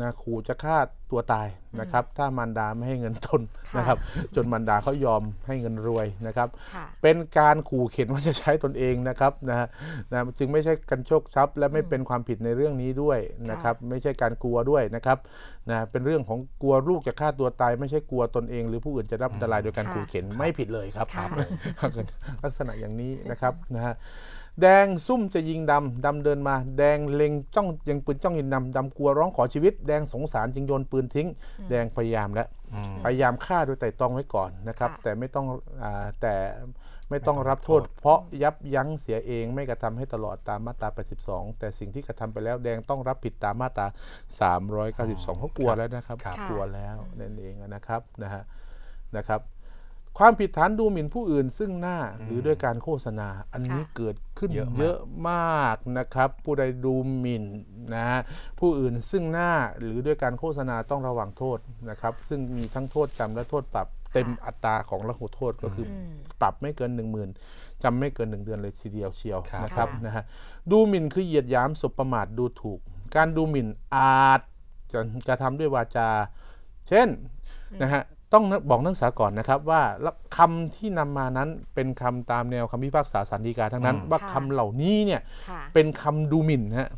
นะขู่จะฆ่าตัวตายนะครับ ถ้ามารดาไม่ให้เงินจนนะครับจนมารดาเขายอมให้เงินรวยนะครับเป็นการขู่เข็นว่าจะใช้ตนเองนะครับนะนะจึงไม่ใช่การโชคทรัพย์และไม่เป็นความผิดในเรื่องนี้ด้วยนะครับ ไม่ใช่การกลัวด้วยนะครับนะเป็นเรื่องของกลัวลูกจะฆ่าตัวตาย ไม่ใช่กลัวตนเองหรือผู้อื่นจะรับอันตรายโดยการขู่เข็นไม่ผิดเลยครับ ลักษณะอย่างนี้นะครับนะฮะแดงซุ่มจะยิงดำดำเดินมา แดงเล็งจ้องยังปืนจ้องยิงดำดำกลัว ร้องขอชีวิต แดงสงสารจึงโยนปืนทิ้ง แดงพยายามแล้วพยายามฆ่าโดยไต่ตองไว้ก่อนนะครับ แต่ไม่ต้องอแต่ไม่ต้องรับโทษ เพราะยับยั้งเสียเองไม่กระทำให้ตลอดตามมาตรา 82 แต่สิ่งที่กระทำไปแล้ว แดงต้องรับผิดตามมาตรา 392เขากลัวแล้วนะครับกลัวแล้วนั่นเองนะครับนะฮะนะครับความผิดฐานดูหมิ่นผู้อื่นซึ่งหน้าหรือด้วยการโฆษณาอันนี้เกิดขึ้นเยอะมากนะครับ ผู้ใดดูหมิ่นนะผู้อื่นซึ่งหน้าหรือด้วยการโฆษณาต้องระวังโทษนะครับ ซึ่งมีทั้งโทษจำและโทษปรับเต็มอัตราของระหุโทษก็คือปรับไม่เกิน1 0,000ื่นจำไม่เกิน1เดือนเลยทีเดียวเชียวนะครับนะฮะดูหมิ่นคือเหยียดหยามสบประมาทดูถูก การดูหมิ่นอาจจะกระทำด้วยวาจาเช่นนะฮะต้องบอกนักศึกษาก่อนนะครับว่าคำที่นำมานั้นเป็นคำตามแนวคำพิพากษาสันติการทั้งนั้น ว่าคำเหล่านี้เนี่ยเป็นคำดูหมิ่นฮะ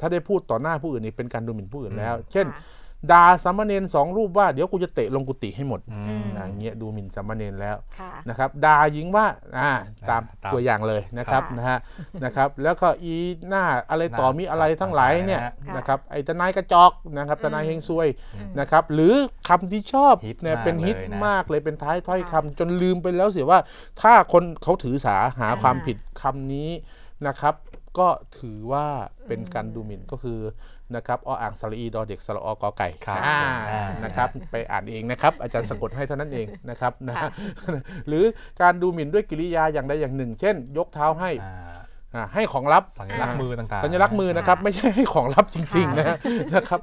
ถ้าได้พูดต่อหน้าผู้อื่นนี่เป็นการดูหมิ่นผู้อื่นแล้ว เช่นด่าสามเณรสองรูปว่าเดี๋ยวกูจะเตะลงกุฏิให้หมดอย่างเงี้ยดูหมิ่นสามเณรแล้วนะครับด่าหญิงว่าอ่าตามตัวอย่างเลยนะครับนะฮะนะครับแล้วก็อีหน้าอะไรต่อมีอะไรทั้งหลายเนี่ยนะครับไอ้ทนายกระจอกนะครับทนายเฮงซวยนะครับ หรือคำที่ชอบเนี่ยเป็นฮิตมากเลยเป็นท้ายถ้อยคำจนลืมไปแล้วเสียว่าถ้าคนเขาถือสาหาความผิดคำนี้นะครับ ก็ถือว่าเป็นการดูหมิ่นก็คือนะครับ ออ่างสลีดอเด็กสลอกอไก่นะครับ ไปอ่านเองนะครับ อาจารย์สะกดให้เท่านั้นเองนะครับนะหรือการดูหมิ่นด้วยกิริยาอย่างใดอย่างหนึ่ง เช่น ยกเท้าให้ให้ของลับสัญลักษณ์มือต่างๆสัญลักษณ์มือนะครับไม่ใช่ให้ของลับจริงๆนะนะครับ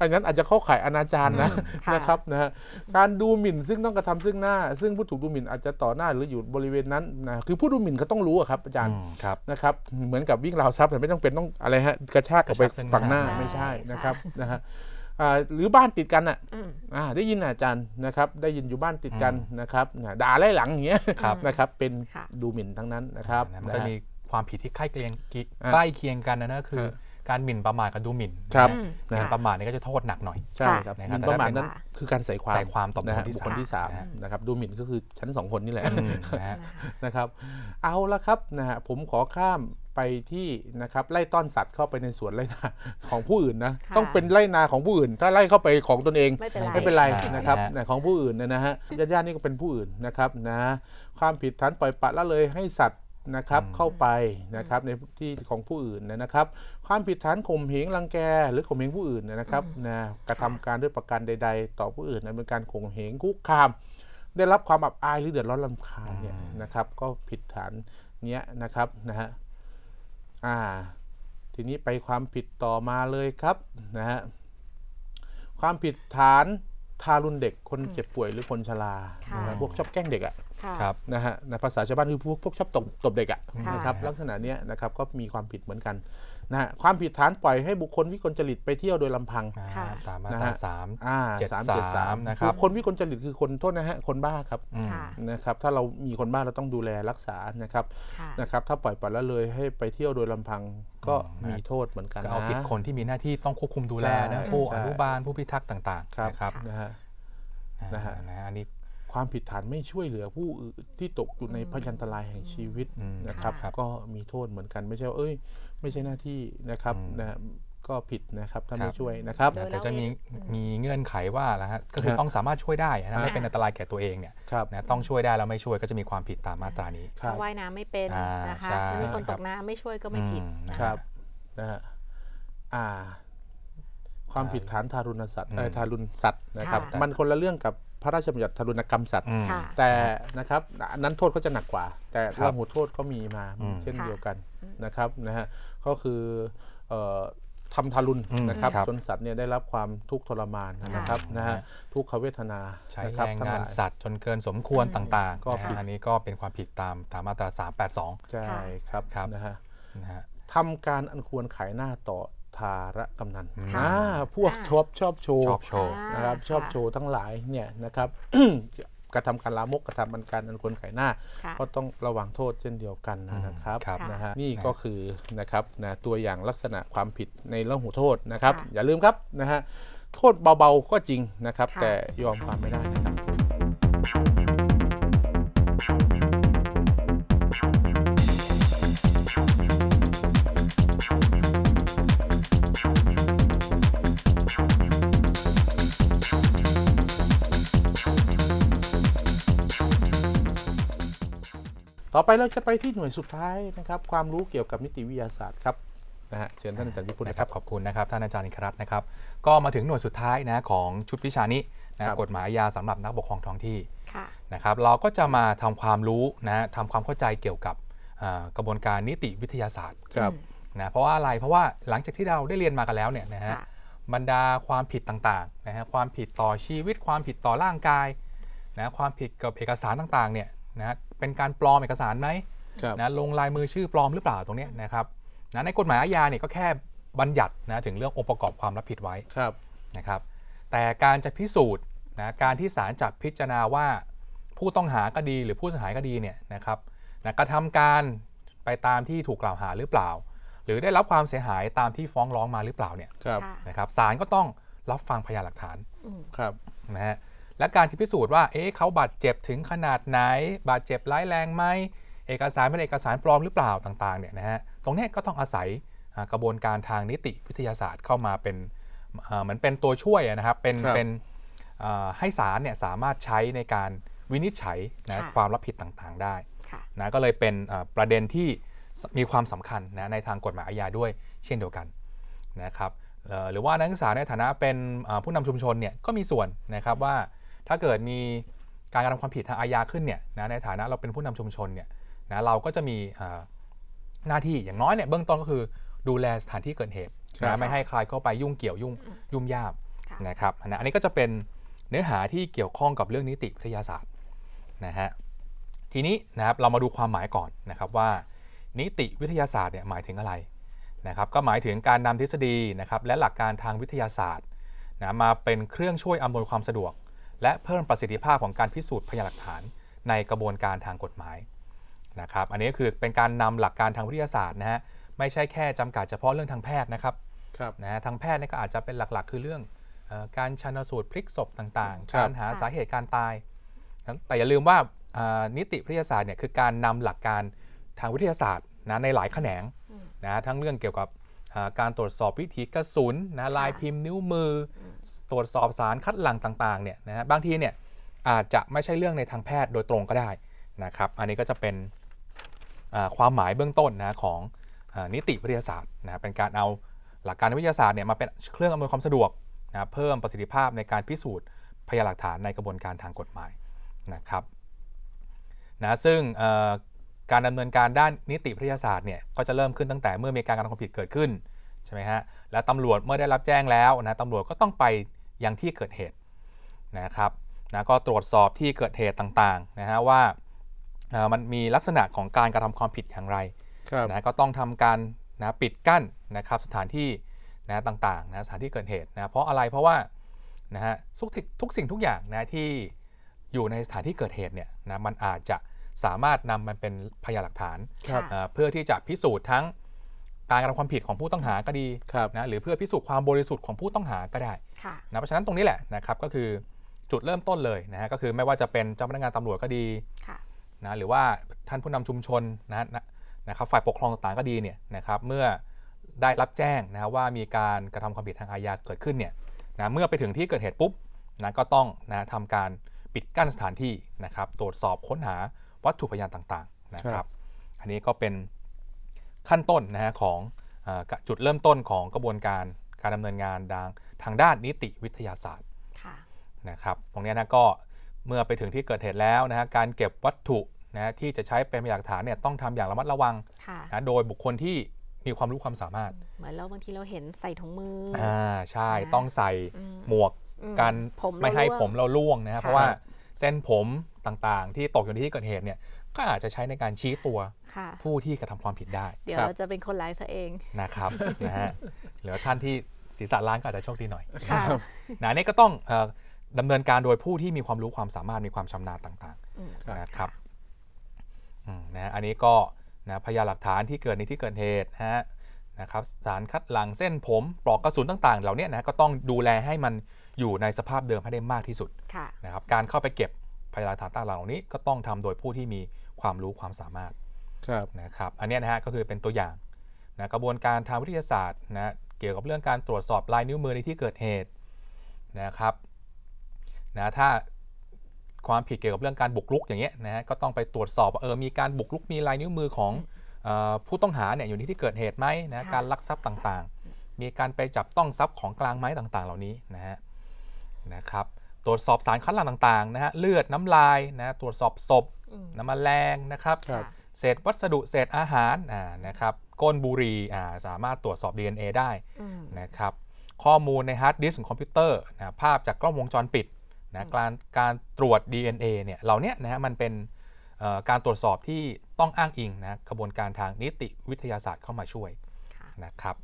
อันนั้นอาจจะเข้าข่ายอนาจารนะนะครับนะการดูหมิ่นซึ่งต้องกระทำซึ่งหน้า ซึ่งผู้ถูกดูหมิ่นอาจจะต่อหน้าหรืออยู่บริเวณนั้นนะคือผู้ดูหมิ่นเขาต้องรู้ครับ อาจารย์นะครับเหมือนกับวิ่งราวทรัพย์แต่ไม่ต้องเป็นต้องอะไรฮะกระชากออกไปฝั่งหน้าไม่ใช่นะครับนะฮะหรือบ้านติดกันอ่ะได้ยินอาจารย์นะครับ ได้ยินอยู่บ้านติดกันนะครับด่าไล่หลังอย่างเงี้ยนะครับเป็นดูหมิ่นทั้งนั้นนะครับมันก็มีความผิดที่ใกล้เคียงใกล้เคียงกันนะนะคือการหมิ่นประมาทกับดูหมิ่นครับหมิ่นประมาทนี่ก็จะโทษหนักหน่อยใช่ครับหมิ่นประมาทนั้นคือการใส่ความใส่ความต่อบุคคลที่สามนะครับดูหมิ่นก็คือชั้นสองคนนี่แหละนะครับเอาละครับนะฮะผมขอข้ามไปที่นะครับไล่ต้อนสัตว์เข้าไปในสวนไล่นาของผู้อื่นนะต้องเป็นไล่นาของผู้อื่น ถ้าไล่เข้าไปของตนเองไม่เป็นไรนะครับของผู้อื่นนะฮะญาติๆนี่ก็เป็นผู้อื่นนะครับนะความผิดฐานปล่อยปะละเลยให้สัตวนะครับเข้าไปนะครับในที่ของผู้อื่นนะครับความผิดฐานข่มเหงรังแก หรือข่มเหงผู้อื่นนะครับนะกระทำการด้วยประการใด ๆ ต่อผู้อื่นนั้นเป็นการข่มเหงคุกคามได้รับความอับอายหรือเดือดร้อนรำคาญเนี่ยนะครับก็ผิดฐานเนี้ยนะครับนะฮะอ่าทีนี้ไปความผิดต่อมาเลยครับนะฮะความผิดฐานทารุณเด็ก คนเจ็บป่วยหรือคนชราพวกชอบแกล้งเด็กอ่ะนะฮะนภาษาชาวบ้านคือพวกพวกชอบตบตบเด็กอ่ะนะครับลักษณะเนี้ยนะครับก็มีความผิดเหมือนกันนะฮะความผิดฐานปล่อยให้บุคคลวิกลจริตไปเที่ยวโดยลำพัง ตามมาตราสามเจ็ดสามนะครับคนวิกลจริตคือคนโทษนะฮะคนบ้าครับนะครับ ถ้าเรามีคนบ้าเราต้องดูแลรักษานะครับนะครับถ้าปล่อยปลแลวเลยให้ไปเที่ยวโดยลำพังก็มีโทษเหมือนกันนะเอาผิดคนที่มีหน้าที่ต้องควบคุมดูแลนะผู้อนุบาลผู้พิทักษ์ต่างๆนะครับนะฮะนะฮะอันนี้ความผิดฐานไม่ช่วยเหลือผู้ที่ตกอยู่ในพยันตรายแห่งชีวิตนะครับ ก็มีโทษเหมือนกัน ไม่ใช่ว่าเอ้ย ไม่ใช่หน้าที่นะครับนะก็ผิดนะครับถ้าไม่ช่วยนะครับ แต่จะมีมีเงื่อนไขว่าแล้วฮะก็คือต้องสามารถช่วยได้นะไม่เป็นอันตรายแก่ตัวเองเนี่ยนะต้องช่วยได้แล้วไม่ช่วยก็จะมีความผิดตามมาตรานี้ว่ายน้ำไม่เป็นนะคะมีคนตกน้ำไม่ช่วยก็ไม่ผิดครับนะฮะความผิดฐานทารุณสัตว์ทารุณสัตว์นะครับมันคนละเรื่องกับพระราชบัญญัติทารุณกรรมสัตว์ แต่นะครับนนั้นโทษก็จะหนักกว่า แต่ระหูโทษก็มีมาเช่นเดียวกันนะครับนะฮะก็คือทำทารุณนะครับจนสัตว์เนี่ยได้รับความทุกข์ทรมานนะครับนะฮะทุกขเวทนาใช้แรงงานสัตว์ จนเกินสมควรต่างๆก็อันนี้ก็เป็นความผิดตามตามมาตรา 382 ใช่ครับครับนะฮะทำการอันควรขายหน้าต่อทาระกำนันพวกชอบชชอบโว์ชอบโชว์นะครับชอบโชว์ทั้งหลายเนี่ยนะครับกระทำการลามกกระทำันการอันควรไข่หน้า ก็ต้องระวังโทษเช่นเดียวกันนะครับนะฮะนี่ก็คือนะครับนะตัวอย่างลักษณะความผิดในเรื่องหูโทษนะครับ อย่าลืมครับนะฮะโทษเบาๆ ก็จริงนะครับ แต่ยอมความไม่ได้นะครับต่อไปเราจะไปที่หน่วยสุดท้ายนะครับ ความรู้เกี่ยวกับนิติวิทยาศาสตร์ครับนะฮะเชิญท่านอาจารย์วิพุทธนะครับขอบคุณนะครับท่านอาจารย์อิครัตนะครับ ก็มาถึงหน่วยสุดท้ายนะของชุดวิชานี้นะกฎหมายยาสำหรับนักปกครองท้องที่นะครับ เราก็จะมาทำความรู้นะทำความเข้าใจเกี่ยวกับกระบวนการนิติวิทยาศาสตร์นะเพราะว่าอะไรเพราะว่าหลังจากที่เราได้เรียนมากันแล้วเนี่ยนะฮะบรรดาความผิดต่างๆนะฮะความผิดต่อชีวิต ความผิดต่อร่างกายนะความผิดกับเอกสารต่างๆ เนี่ยนะเป็นการปลอมเอกสารไหมนะลงลายมือชื่อปลอมหรือเปล่าตรงนี้นะครับนะในกฎหมายอาญาเนี่ยก็แค่บัญญัตินะถึงเรื่ององค์ประกอบความรับผิดไว้นะครับ แต่การจะพิสูจน์นะการที่ศาลจะพิจารณาว่าผู้ต้องหาก็ดีหรือผู้เสียหายก็ดีเนี่ยนะครับนะกระทำการไปตามที่ถูกกล่าวหาหรือเปล่า หรือได้รับความเสียหายตามที่ฟ้องร้องมาหรือเปล่าเนี่ยนะครับศาลก็ต้องรับฟังพยานหลักฐานครับนะฮะและการพิสูจน์ว่า เอ๊ะ เขาบาดเจ็บถึงขนาดไหน บาดเจ็บร้ายแรงไหมเอกสารเป็นเอกสารปลอมหรือเปล่าต่างๆ เนี่ยนะฮะ ตรงนี้ก็ต้องอาศัยกระบวนการทางนิติวิทยาศาสตร์เข้ามาเป็นเหมือนเป็นตัวช่วยนะครับ เป็นเป็นให้ศาลเนี่ยสามารถใช้ในการวินิจฉัยนะความรับผิดต่างๆได้ นะก็เลยเป็นประเด็นที่มีความสำคัญนะในทางกฎหมายอาญาด้วยเช่นเดียวกันนะครับหรือว่านักศึกษาในฐานะเป็นผู้นำชุมชนเนี่ย ก็มีส่วนนะครับว่าถ้าเกิดมีการกระทำความผิดทางอาญาขึ้นเนี่ยนะ ในฐานะเราเป็นผู้นำชุมชนเนี่ยนะ เราก็จะมีหน้าที่อย่างน้อยเนี่ยเบื้องต้นก็คือดูแลสถานที่เกิดเหตุนะไม่ให้ใครเข้าไปยุ่งเกี่ยวยุ่งยุ่มยากนะครับนะอันนี้ก็จะเป็นเนื้อหาที่เกี่ยวข้องกับเรื่องนิติวิทยาศาสตร์นะฮะทีนี้นะครับเรามาดูความหมายก่อนนะครับว่า นิติวิทยาศาสตร์เนี่ยหมายถึงอะไรนะครับก็หมายถึงการนำทฤษฎีนะครับและหลักการทางวิทยาศาสตร์นะมาเป็นเครื่องช่วยอำนวยความสะดวกและเพิ่มประสิทธิภาพของการพิสูจน์พยานหลักฐานในกระบวนการทางกฎหมายนะครับอันนี้คือเป็นการนำหลักการทางวิทยาศาสตร์นะฮะไม่ใช่แค่จำกัดเฉพาะเรื่องทางแพทย์นะครับครับนะทางแพทย์นี่ก็อาจจะเป็นหลักๆ คือเรื่องอการชันสูตรพลิกศพต่างๆการหาสาเหตุการตายแต่อย่าลืมว่านิติวิทยาศาสตร์เนี่ยคือการนำหลักการทางวิทยาศาสตร์นะในหลายแขนงนะทั้งเรื่องเกี่ยวกับการตรวจสอบวิถีกระสุนนะลายพิมพ์นิ้วมือตรวจสอบสารคัดหลั่งต่างๆ เนี่ยนะฮะบางทีเนี่ยอาจจะไม่ใช่เรื่องในทางแพทย์โดยตรงก็ได้นะครับอันนี้ก็จะเป็นความหมายเบื้องต้นนะของนิติวิทยาศาสตร์นะเป็นการเอาหลักการวิทยาศาสตร์เนี่ยมาเป็นเครื่องอำนวยความสะดวกนะเพิ่มประสิทธิภาพในการพิสูจน์ พยานหลักฐานในกระบวนการทางกฎหมายนะครับนะซึ่งการดำเนินการด้านนิติวิทยาศาสตร์เนี่ยก็จะเริ่มขึ้นตั้งแต่เมื่อมีการกระทำความผิดเกิดขึ้นใช่ไหมฮะ แล้วตำรวจเมื่อได้รับแจ้งแล้วนะตำรวจก็ต้องไปยังที่เกิดเหตุนะครับนะก็ตรวจสอบที่เกิดเหตุต่างๆนะฮะว่ามันมีลักษณะของการกระทำความผิดอย่างไรรนะก็ต้องทำการนะปิดกั้นนะครับสถานที่นะต่างๆนะสถานที่เกิดเหตุนะเพราะอะไรเพราะว่านะฮะทุกทุกสิ่งทุกอย่างนะที่อยู่ในสถานที่เกิดเหตุเนี่ยนะมันอาจจะสามารถนำมันเป็นพยานหลักฐานเพื่อที่จะพิสูจน์ทั้งการกระทำความผิดของผู้ต้องหาก็ดีนะหรือเพื่อพิสูจน์ความบริสุทธิ์ของผู้ต้องหาก็ได้นะเพราะฉะนั้นตรงนี้แหละนะครับก็คือจุดเริ่มต้นเลยนะฮะก็คือไม่ว่าจะเป็นเจ้าพนักงานตำรวจก็ดีนะหรือว่าท่านผู้นำชุมชนนะนะครับฝ่ายปกครองต่างๆก็ดีเนี่ยนะครับเมื่อได้รับแจ้งนะว่ามีการกระทำความผิดทางอาญาเกิดขึ้นเนี่ยนะเมื่อไปถึงที่เกิดเหตุปุ๊บนะก็ต้องนะทำการปิดกั้นสถานที่นะครับตรวจสอบค้นหาวัตถุพยานต่างๆนะครับอันนี้ก็เป็นขั้นต้นนะฮะของอจุดเริ่มต้นของกระบวนการการดำเนินงานดังทางด้านนิติวิทยาศาสตร์นะครับตรงนี้นะก็เมื่อไปถึงที่เกิดเหตุแล้วนะฮะการเก็บวัตถุนะที่จะใช้เป็นพยานหลักฐานเนี่ยต้องทำอย่างระมัดระวังนะโดยบุคคลที่มีความรู้ความสามารถเหมือนเราบางทีเราเห็นใส่ถุงมืออ่าใช่ต้องใส่หมวกกันไม่ให้ผมเราล่วงนะครับเพราะว่าเส้นผมต่างๆ ที่ตกอยู่ในที่เกิดเหตุเนี่ยก็อาจจะใช้ในการชี้ตัวผู้ที่กระทำความผิดได้ เดี๋ยวเราจะเป็นคนร้ายซะเองนะครับนะฮะหรือท่านที่ศีรษะล้านก็อาจจะโชคดีหน่อยนะนี่ก็ต้องดำเนินการโดยผู้ที่มีความรู้ความสามารถมีความชำนาญต่างๆนะครับนะอันนี้ก็นะพยานหลักฐานที่เกิดในที่เกิดเหตุฮะนะครับสารคัดหลังเส้นผมปลอกกระสุนต่างๆเหล่านี้นะก็ต้องดูแลให้มันอยู่ในสภาพเดิมให้ได้มากที่สุดนะครับการเข้าไปเก็บพยานหักฐานต่างเหล่านี้ก็ต้องทำโดยผู้ที่มีความรู้ความสามารถนะครับ อันนี้นะฮะก็คือเป็นตัวอย่างนะกระบวนการทางวิทยาศาสตร์นะเกี่ยวกับเรื่องการตรวจสอบลายนิ้วมือในที่เกิดเหตุนะครับนะถ้าความผิดเกี่ยวกับเรื่องการบุกรุก อย่างเงี้ยนะฮะก็ต้องไปตรวจสอบว่าเออมีการบุกรุกมีลายนิ้วมือของผู้ต้องหาเนี่ยอยู่ในที่เกิดเหตุไหมนะการลักทรัพย์ต่างๆ มีการไปจับต้องทรัพย์ของกลางไหมต่าง ๆ เหล่านี้นะฮะนะครับตรวจสอบสารคัดหลั่งต่างๆนะฮะเลือดน้ำลายนะตรวจสอบศพน้ำมันแรงนะครับเศษวัสดุเศษอาหารนะครับก้นบุหรี่สามารถตรวจสอบ DNA ได้นะครับ ข้อมูลในฮาร์ดดิสก์ของคอมพิวเตอร์นะภาพจากกล้องวงจรปิดนะการการตรวจ DNA เนี่ยเหล่านี้นะฮะมันเป็นการตรวจสอบที่ต้องอ้างอิงนะกระบวนการทางนิติวิทยาศาสตร์เข้ามาช่วยนะครับ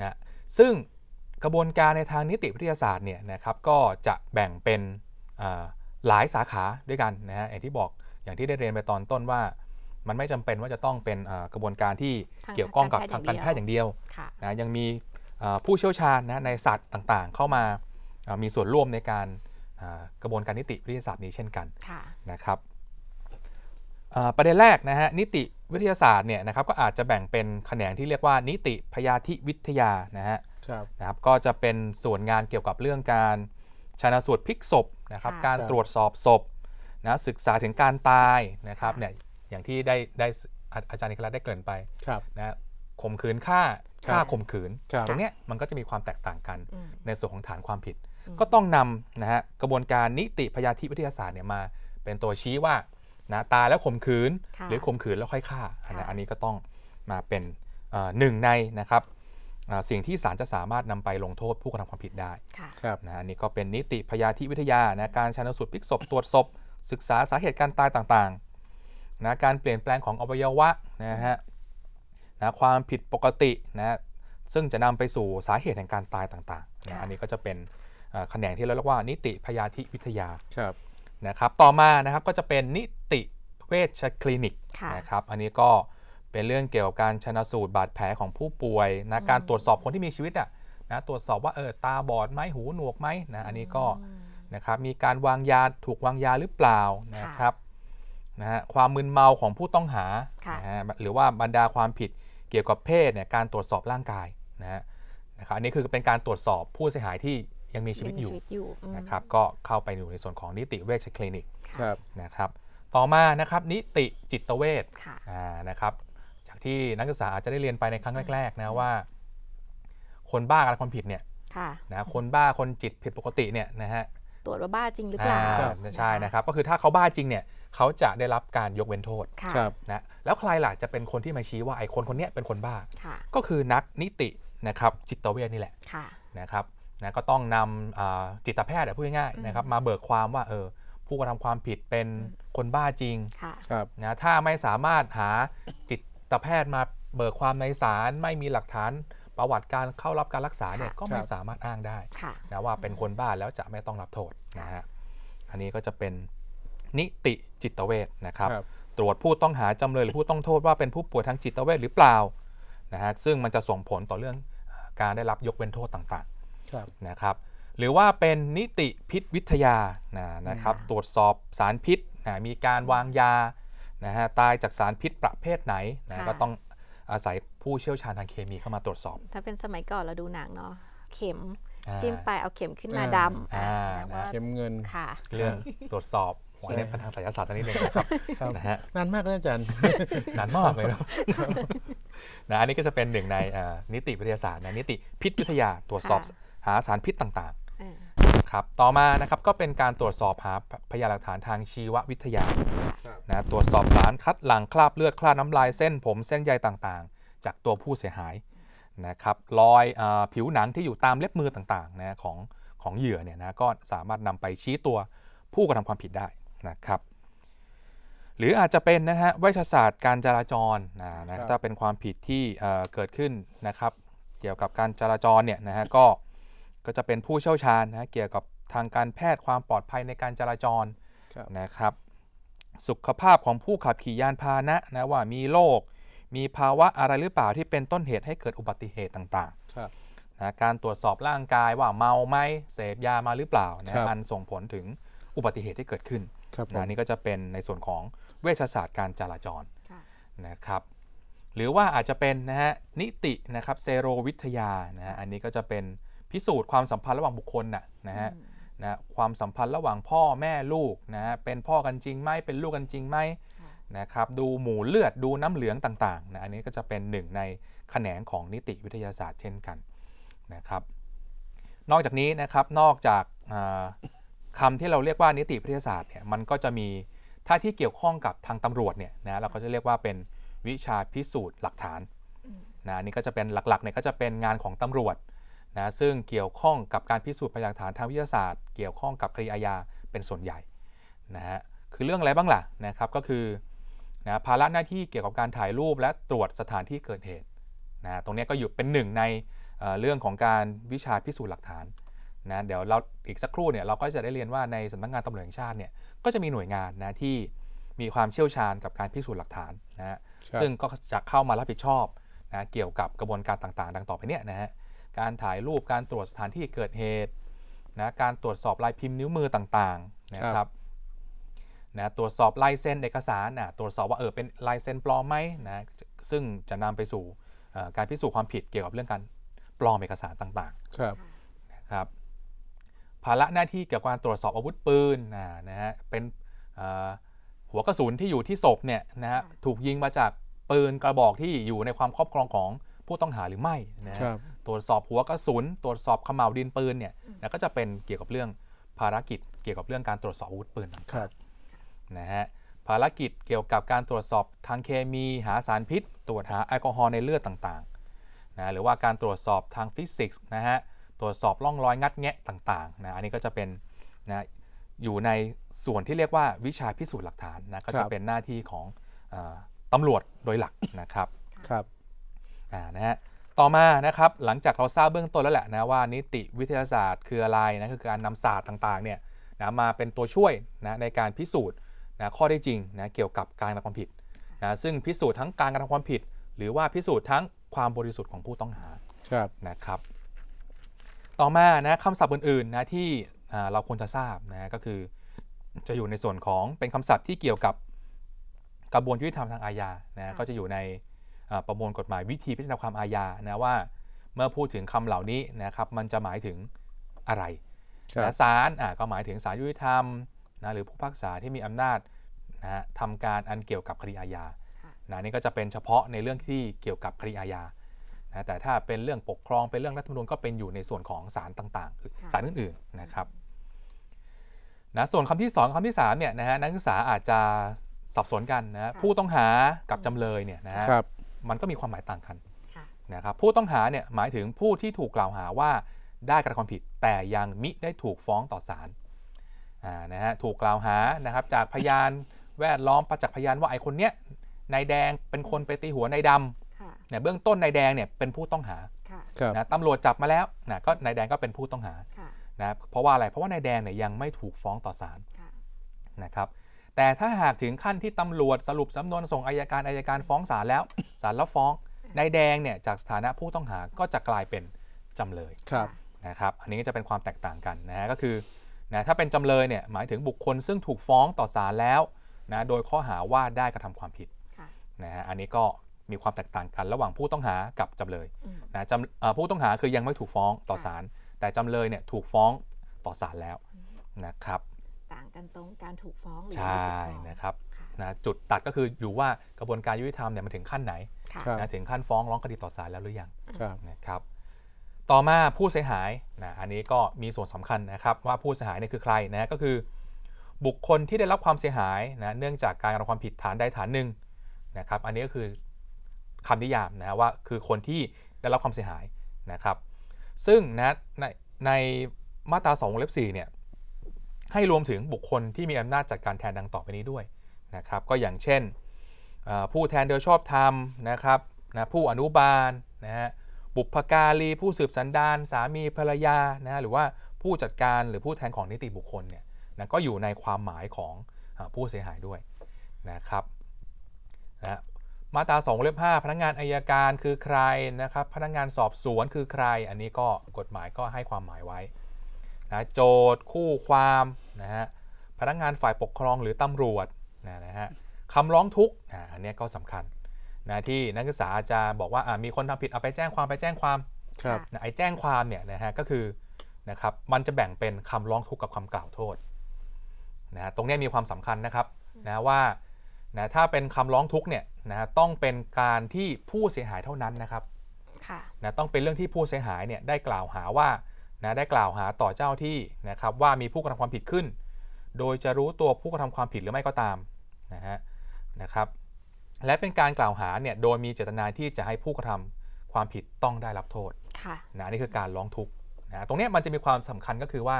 นะซึ่งกระบวนการในทางนิติวิทยาศาสตร์เนี่ยนะครับก็จะแบ่งเป็นหลายสาขาด้วยกันนะฮะอย่างที่บอกอย่างที่ได้เรียนไปตอนต้นว่า มันไม่จำเป็นว่าจะต้องเป็นกระบวนการที่เกี่ยวข้องกับทางการแพทย์อย่างเดียวนะยังมีผู้เชี่ยวชาญนะในศาสตร์ต่างๆ เข้ามามีส่วนร่วมในการกระบวนการนิติวิทยาศาสตร์นี้เช่นกันนะครับประเด็นแรกนะฮะนิติวิทยาศาสตร์เนี่ยนะครับก็อาจจะแบ่งเป็นแขนงที่เรียกว่า นิติพยาธิวิทยานะฮะนะครับก็จะเป็นส่วนงานเกี่ยวกับเรื่องการชนะสูตรพิกศพนะครับการตรวจสอบศพนะศึกษาถึงการตายนะครับเนี่ยอย่างที่ได้ได้อาจารย์นิคลัสได้เกริ่นไปนะข่มขืนฆ่าฆ่าข่มขืนตรงนี้มันก็จะมีความแตกต่างกันในส่วนของฐานความผิด ก็ต้องนำนะฮะกระบวนการนิติพยาธิวิทยาศาสตร์เนี่ยมา เป็นตัวชี้ว่านะตายแล้วข่มขืน หรือข่มขืนแล้วค่อยฆ่าอันนี้ก็ต้องมาเป็นหนึ่งในนะครับสิ่งที่ศาลจะสามารถนำไปลงโทษผู้กระทำความผิดได้ ครับนะนี่ก็เป็นนิติพยาธิวิทยานะการชันสูตรพลิกศพ ตรวจศพ ศึกษาสาเหตุการตายต่างๆนะการเปลี่ยนแปลงของอวัยวะนะฮะนะความผิดปกตินะ ซึ่งจะนำไปสู่สาเหตุแห่งการตายต่างๆนะอันนี้ก็จะเป็นแขนงที่เราเรียกว่า นิติพยาธิวิทยา ครับ นะครับ ต่อมานะครับก็จะเป็นนิติเวชคลินิก นะครับ อันนี้ก็เป็นเรื่องเกี่ยวกับการชนะสูตรบาดแผลของผู้ป่วยนะ การตรวจสอบคนที่มีชีวิตอ่ะนะ ตรวจสอบว่าเออตาบอดไหม หูหนวกไหมนะ อันนี้ก็นะครับ มีการวางยา ถูกวางยาหรือเปล่านะครับนะฮะ ความมึนเมาของผู้ต้องหานะฮะหรือว่าบรรดาความผิดเกี่ยวกับเพศเนี่ย การตรวจสอบร่างกายนะฮะนะครับ อันนี้คือเป็นการตรวจสอบผู้เสียหายที่ยังมีชีวิตอยู่นะครับ ก็เข้าไปอยู่ในส่วนของนิติเวชคลินิกนะครับ ต่อมานะครับ นิติจิตเวชนะครับที่นักศึกษาอาจจะได้เรียนไปในครั้งแรกๆนะว่า คนบ้าอะไรความผิดเนี่ยนะคนบ้าคนจิตผิดปกติเนี่ยนะฮะตรวจว่าบ้าจริงหรือเปล่าใช่นะครับก็คือถ้าเขาบ้าจริงเนี่ยเขาจะได้รับการยกเว้นโทษนะแล้วใครล่ะจะเป็นคนที่มาชี้ว่าไอ้คนคนนี้เป็นคนบ้า ก็คือนักนิตินะครับจิตเวชนี่แหละนะครับนะก็ต้องนำจิตแพทย์พูดง่ายๆนะครับมาเบิกความว่าเออผู้กระทำความผิดเป็นคนบ้าจริงนะถ้าไม่สามารถหาจิตตแพทย์มาเบิกความในศาลไม่มีหลักฐานประวัติการเข้ารับการรักษาเนี่ยก็ไม่สามารถอ้างได้นะว่าเป็นคนบ้าแล้วจะไม่ต้องรับโทษนะฮะอันนี้ก็จะเป็นนิติจิตเวชนะครับ ตรวจผู้ต้องหาจำเลยหรือผู้ต้องโทษว่าเป็นผู้ป่วยทางจิตเวชหรือเปล่านะฮะซึ่งมันจะส่งผลต่อเรื่องการได้รับยกเว้นโทษต่างๆนะครับหรือว่าเป็นนิติพิษวิทยานะครับตรวจสอบสารพิษมีการวางยานะฮะตายจากสารพิษประเภทไหนนะก็ต้องอาศัยผู้เชี่ยวชาญทางเคมีเข้ามาตรวจสอบ ถ้าเป็นสมัยก่อนเราดูหนังเนาะเข็มจิ้มไปเอาเข็มขึ้นมาดำเข็มเงินเรื่องตรวจสอบหัวเล่นทางสายศาสตร์นิดนึงนะฮะนานมากนะอาจารย์นานมากเลยนะนะอันนี้ก็จะเป็นหนึ่งในนิติวิทยาศาสตร์นนิติพิษวิทยาตรวจสอบ หาสารพิษต่างครับ ต่อมา นะครับ ก็เป็นการตรวจสอบหาพยานหลักฐานทางชีววิทยานะ ตรวจสอบสารคัดหลั่งคราบเลือดคราบน้ำลายเส้นผมเส้นใยต่างๆ จากตัวผู้เสียหายนะครับ รอยอผิวหนังที่อยู่ตามเล็บมือต่างๆนะของของเหยื่อเนี่ยนะ ก็สามารถนำไปชี้ตัวผู้กระทำความผิดได้นะครับ หรืออาจจะเป็นนะฮะวิชาศาสตร์ การจราจรนะนะถ้าเป็นความผิดที่เกิดขึ้นนะครับ เกี่ยวกับการจราจรเนี่ยนะฮะ ก็ก็จะเป็นผู้เชี่ยวชาญนะเกี่ยวกับทางการแพทย์ความปลอดภัยในการจราจรนะครับ สุขภาพของผู้ขับขี่ยานพาหนะนะว่ามีโรคมีภาวะอะไรหรือเปล่าที่เป็นต้นเหตุให้เกิดอุบัติเหตุต่างๆนะการตรวจสอบร่างกายว่าเมาไหมเสพยามาหรือเปล่านะมันส่งผลถึงอุบัติเหตุที่เกิดขึ้นนะนี่ก็จะเป็นในส่วนของเวชศาสตร์การจราจรนะครับ หรือว่าอาจจะเป็นนะฮะนิตินะครับเซโรวิทยานะะอันนี้ก็จะเป็นพิสูจน์ความสัมพันธ์ระหว่างบุคคลน่ะนะฮะนะความสัมพันธ์ระหว่างพ่อแม่ลูกนะฮะเป็นพ่อกันจริงไหมเป็นลูกกันจริงไหมนะครับดูหมู่เลือดดูน้ำเหลืองต่างๆนะอันนี้ก็จะเป็นหนึ่งในแขนงของนิติวิทยาศาสตร์เช่นกันนะครับนอกจากนี้นะครับนอกจากคำที่เราเรียกว่านิติวิทยาศาสตร์เนี่ยมันก็จะมีถ้าที่เกี่ยวข้องกับทางตำรวจเนี่ยนะเราก็จะเรียกว่าเป็นวิชาพิสูจน์หลักฐานนะนี่ก็จะเป็นหลักๆเนี่ยก็จะเป็นงานของตำรวจนะซึ่งเกี่ยวข้องกับการพิสูจน์พยานฐานทางวิทยาศาสตร์เกี่ยวข้องกับคดีอาญาเป็นส่วนใหญ่นะฮะคือเรื่องอะไรบ้างล่ะนะครับก็คือนะภาระหน้าที่เกี่ยวกับการถ่ายรูปและตรวจสถานที่เกิดเหตุนะตรงนี้ก็อยู่เป็นหนึ่งในเเรื่องของการวิชาพิสูจน์หลักฐานนะเดี๋ยวเราอีกสักครู่เนี่ยเราก็จะได้เรียนว่าในสำนักงงานตำรวจแห่งชาติเนี่ยก็จะมีหน่วยงานนะที่มีความเชี่ยวชาญกับการพิสูจน์หลักฐานนะซึ่งก็จะเข้ามารับผิดชอบนะเกี่ยวกับกระบวนการต่าง ๆดังต่อไปเนี่ยนะฮะการถ่ายรูปการตรวจสถานที่เกิดเหตุนะการตรวจสอบลายพิมพ์นิ้วมือต่าง ๆนะครับนะตรวจสอบลายเซ็นเอกสารนะตรวจสอบว่าเออเป็นลายเซ็นปลอมไหมนะซึ่งจะนำไปสู่การพิสูจน์ความผิดเกี่ยวกับเรื่องการปลอมเอกสารต่างๆ ครับนะครับ ภาระหน้าที่เกี่ยวกับการตรวจสอบอาวุธปืนนะนะฮะเป็นหัวกระสุนที่อยู่ที่ศพเนี่ยนะฮะถูกยิงมาจากปืนกระบอกที่อยู่ในความครอบครองของผู้ต้องหาหรือไม่นะครับตรวจสอบหัวกระสุนตรวจสอบขม่าวดินปืนเนี่ย้วก็จะเป็นเกี่ยวกับเรื่องภารกิจเกี่ยวกับเรื่องการตรวจสอบอาวุธปืนครับนะฮะภารกิจเกี่ยวกับการตรวจสอบทางเคมี หาสารพิษ ตรวจหาแอลกอฮอล์ในเลือดต่างๆนะหรือว่าการตรวจสอบทางฟิสิกส์นะฮะตรวจสอบร่องรอยงัดแงะต่างๆนะอันนี้ก็จะเป็นนะอยู่ในส่วนที่เรียกว่าวิชาพิสูจน์หลักฐานนะก็จะเป็นหน้าที่ของตำรวจโดยหลักนะครับครับนะฮะต่อมานะครับหลังจากเราทราบเบื้องต้นแล้วแหละนะว่า นิติวิทยาศาสตร์คืออะไรนะคือการนำศาสตร์ต่างๆเนี่ยนะมาเป็นตัวช่วยนะในการพิสูจน์นะข้อได้จริงนะเกี่ยวกับการกระทำความผิดนะซึ่งพิสูจน์ทั้งการกระทำความผิด หรือว่าพิสูจน์ทั้งความบริสุทธิ์ของผู้ต้องหาครับนะครับ ต่อมานะคำศัพท์อื่นๆนะที่เราควรจะทราบนะก็คือ จะอยู่ในส่วนของเป็นคำศัพท์ที่เกี่ยวกับกระบวนยุติธรรมทางอาญานะก็จะอยู่ในประมวลกฎหมายวิธีพิจารณาความอาญานะว่าเมื่อพูดถึงคำเหล่านี้นะครับ มันจะหมายถึงอะไร ศาลก็หมายถึงศาลยุติธรรมนะหรือผู้พักษาที่มีอำนาจนะทำการอันเกี่ยวกับคดีอาญานะนี่ก็จะเป็นเฉพาะในเรื่องที่เกี่ยวกับคดีอาญานะแต่ถ้าเป็นเรื่องปกครองเป็นเรื่องรัฐธรรมนูญก็เป็นอยู่ในส่วนของศาลต่างๆศาลอื่น ๆนะครับ นะส่วนคำที่2คำที่3เนี่ยนะฮะนักศึกษาอาจจะสับสนกันนะผู้ต้องหากับจำเลยเนี่ยนะฮะมันก็มีความหมายต่างกันนะครับผู้ต้องหาเนี่ยหมายถึงผู้ที่ถูกกล่าวหาว่าได้กระทำผิด แต่ยังมิได้ถูกฟ้องต่อศาลนะฮะถูกกล่าวหานะครับ จากพยานแวดล้อมประจักษ์พยานว่าไอ้คนเนี้ยนายแดงเป็นคนไปตีหัวนายดำเนี่ยเบื้องต้นนายแดงเนี่ยเป็นผู้ต้องหานะตำรวจจับมาแล้วนะก็นายแดงก็เป็นผู้ต้องหานะเพราะว่าอะไรเพราะว่านายแดงเนี่ยยังไม่ถูกฟ้องต่อศาลนะครับแต่ถ้าหากถึงขั้นที่ตำรวจสรุปสำนวนส่งอายการอายการฟ้องศาลแล้วศาลรับฟ้องนายแดงเนี่ยจากสถานะผู้ต้องหาก็จะกลายเป็นจำเลยครับนะครับ อันนี้ก็จะเป็นความแตกต่างกันนะฮะก็คือนะถ้าเป็นจำเลยเนี่ยหมายถึงบุคคลซึ่งถูกฟ้องต่อศาลแล้วนะโดยข้อหาว่าได้กระทำความผิดนะฮะอันนี้ก็มีความแตกต่างกัน ระหว่างผู้ต้องหากับจำเลยนะจำผู้ต้องหาคือยังไม่ถูกฟ้องต่อศาลแต่จำเลยเนี่ยถูกฟ้องต่อศาลแล้วนะครับกันตรงการถูกฟ้องหรือไม่ถูกฟ้องนะครับนะจุดตัดก็คืออยู่ว่ากระบวนการยุติธรรมเนี่ยมันถึงขั้นไหนนะถึงขั้นฟ้องร้องคดีต่อศาลแล้วหรือยังนะครับต่อมาผู้เสียหายนะอันนี้ก็มีส่วนสำคัญนะครับว่าผู้เสียหายเนี่ยคือใครนะก็คือ บุคคลที่ได้รับความเสียหายนะเนื่องจากการกระทำความผิดฐานใดฐานหนึ่งนะครับอันนี้ก็คือคำนิยามนะว่าคือคนที่ได้รับความเสียหายนะครับ ซึ่งนะในในมาตรา2องเล็บ4เนี่ยให้รวมถึงบุคคลที่มีอำนาจจัดการแทนดังต่อไปนี้ด้วยนะครับก็อย่างเช่นผู้แทนโดยชอบธรรมนะครับนะผู้อนุบาลนะฮะบุพการีผู้สืบสันดานสามีภรรยานะหรือว่าผู้จัดการหรือผู้แทนของนิติบุคคลเนี่ยนะก็อยู่ในความหมายของผู้เสียหายด้วยนะครับนะมาตรา2เล็บ5พนักงานอายการคือใครนะครับพนักงานสอบสวนคือใคร อันนี้ก็กฎหมายก็ให้ความหมายไว้นะโจทย์คู่ความนะฮะพนักงานฝ่ายปกครองหรือตำรวจนะฮะคำร้องทุกข์อันนี้ก็สำคัญนะที่นักศึกษาจะบอกว่ามีคนทำผิดเอาไปแจ้งความไปแจ้งความครับไอ้แจ้งความเนี่ยนะฮะก็คือนะครับมันจะแบ่งเป็นคำร้องทุกข์กับคำกล่าวโทษนะตรงนี้มีความสำคัญนะครับนะว่านะถ้าเป็นคำร้องทุกข์เนี่ยนะต้องเป็นการที่ผู้เสียหายเท่านั้นนะครับนะต้องเป็นเรื่องที่ผู้เสียหายเนี่ยได้กล่าวหาว่านะได้กล่าวหาต่อเจ้าที่นะครับว่ามีผู้กระทำความผิดขึ้น โดยจะรู้ตัวผู้กระทำความผิดหรือไม่ก็ตามนะฮะนะครับ และเป็นการกล่าวหาเนี่ย โดยมีเจตนาที่จะให้ผู้กระทำความผิดต้องได้รับโทษคนะนี่คือการ ร้องทุกข์นะ ตรงนี้มันจะมีความสำคัญก็คือว่า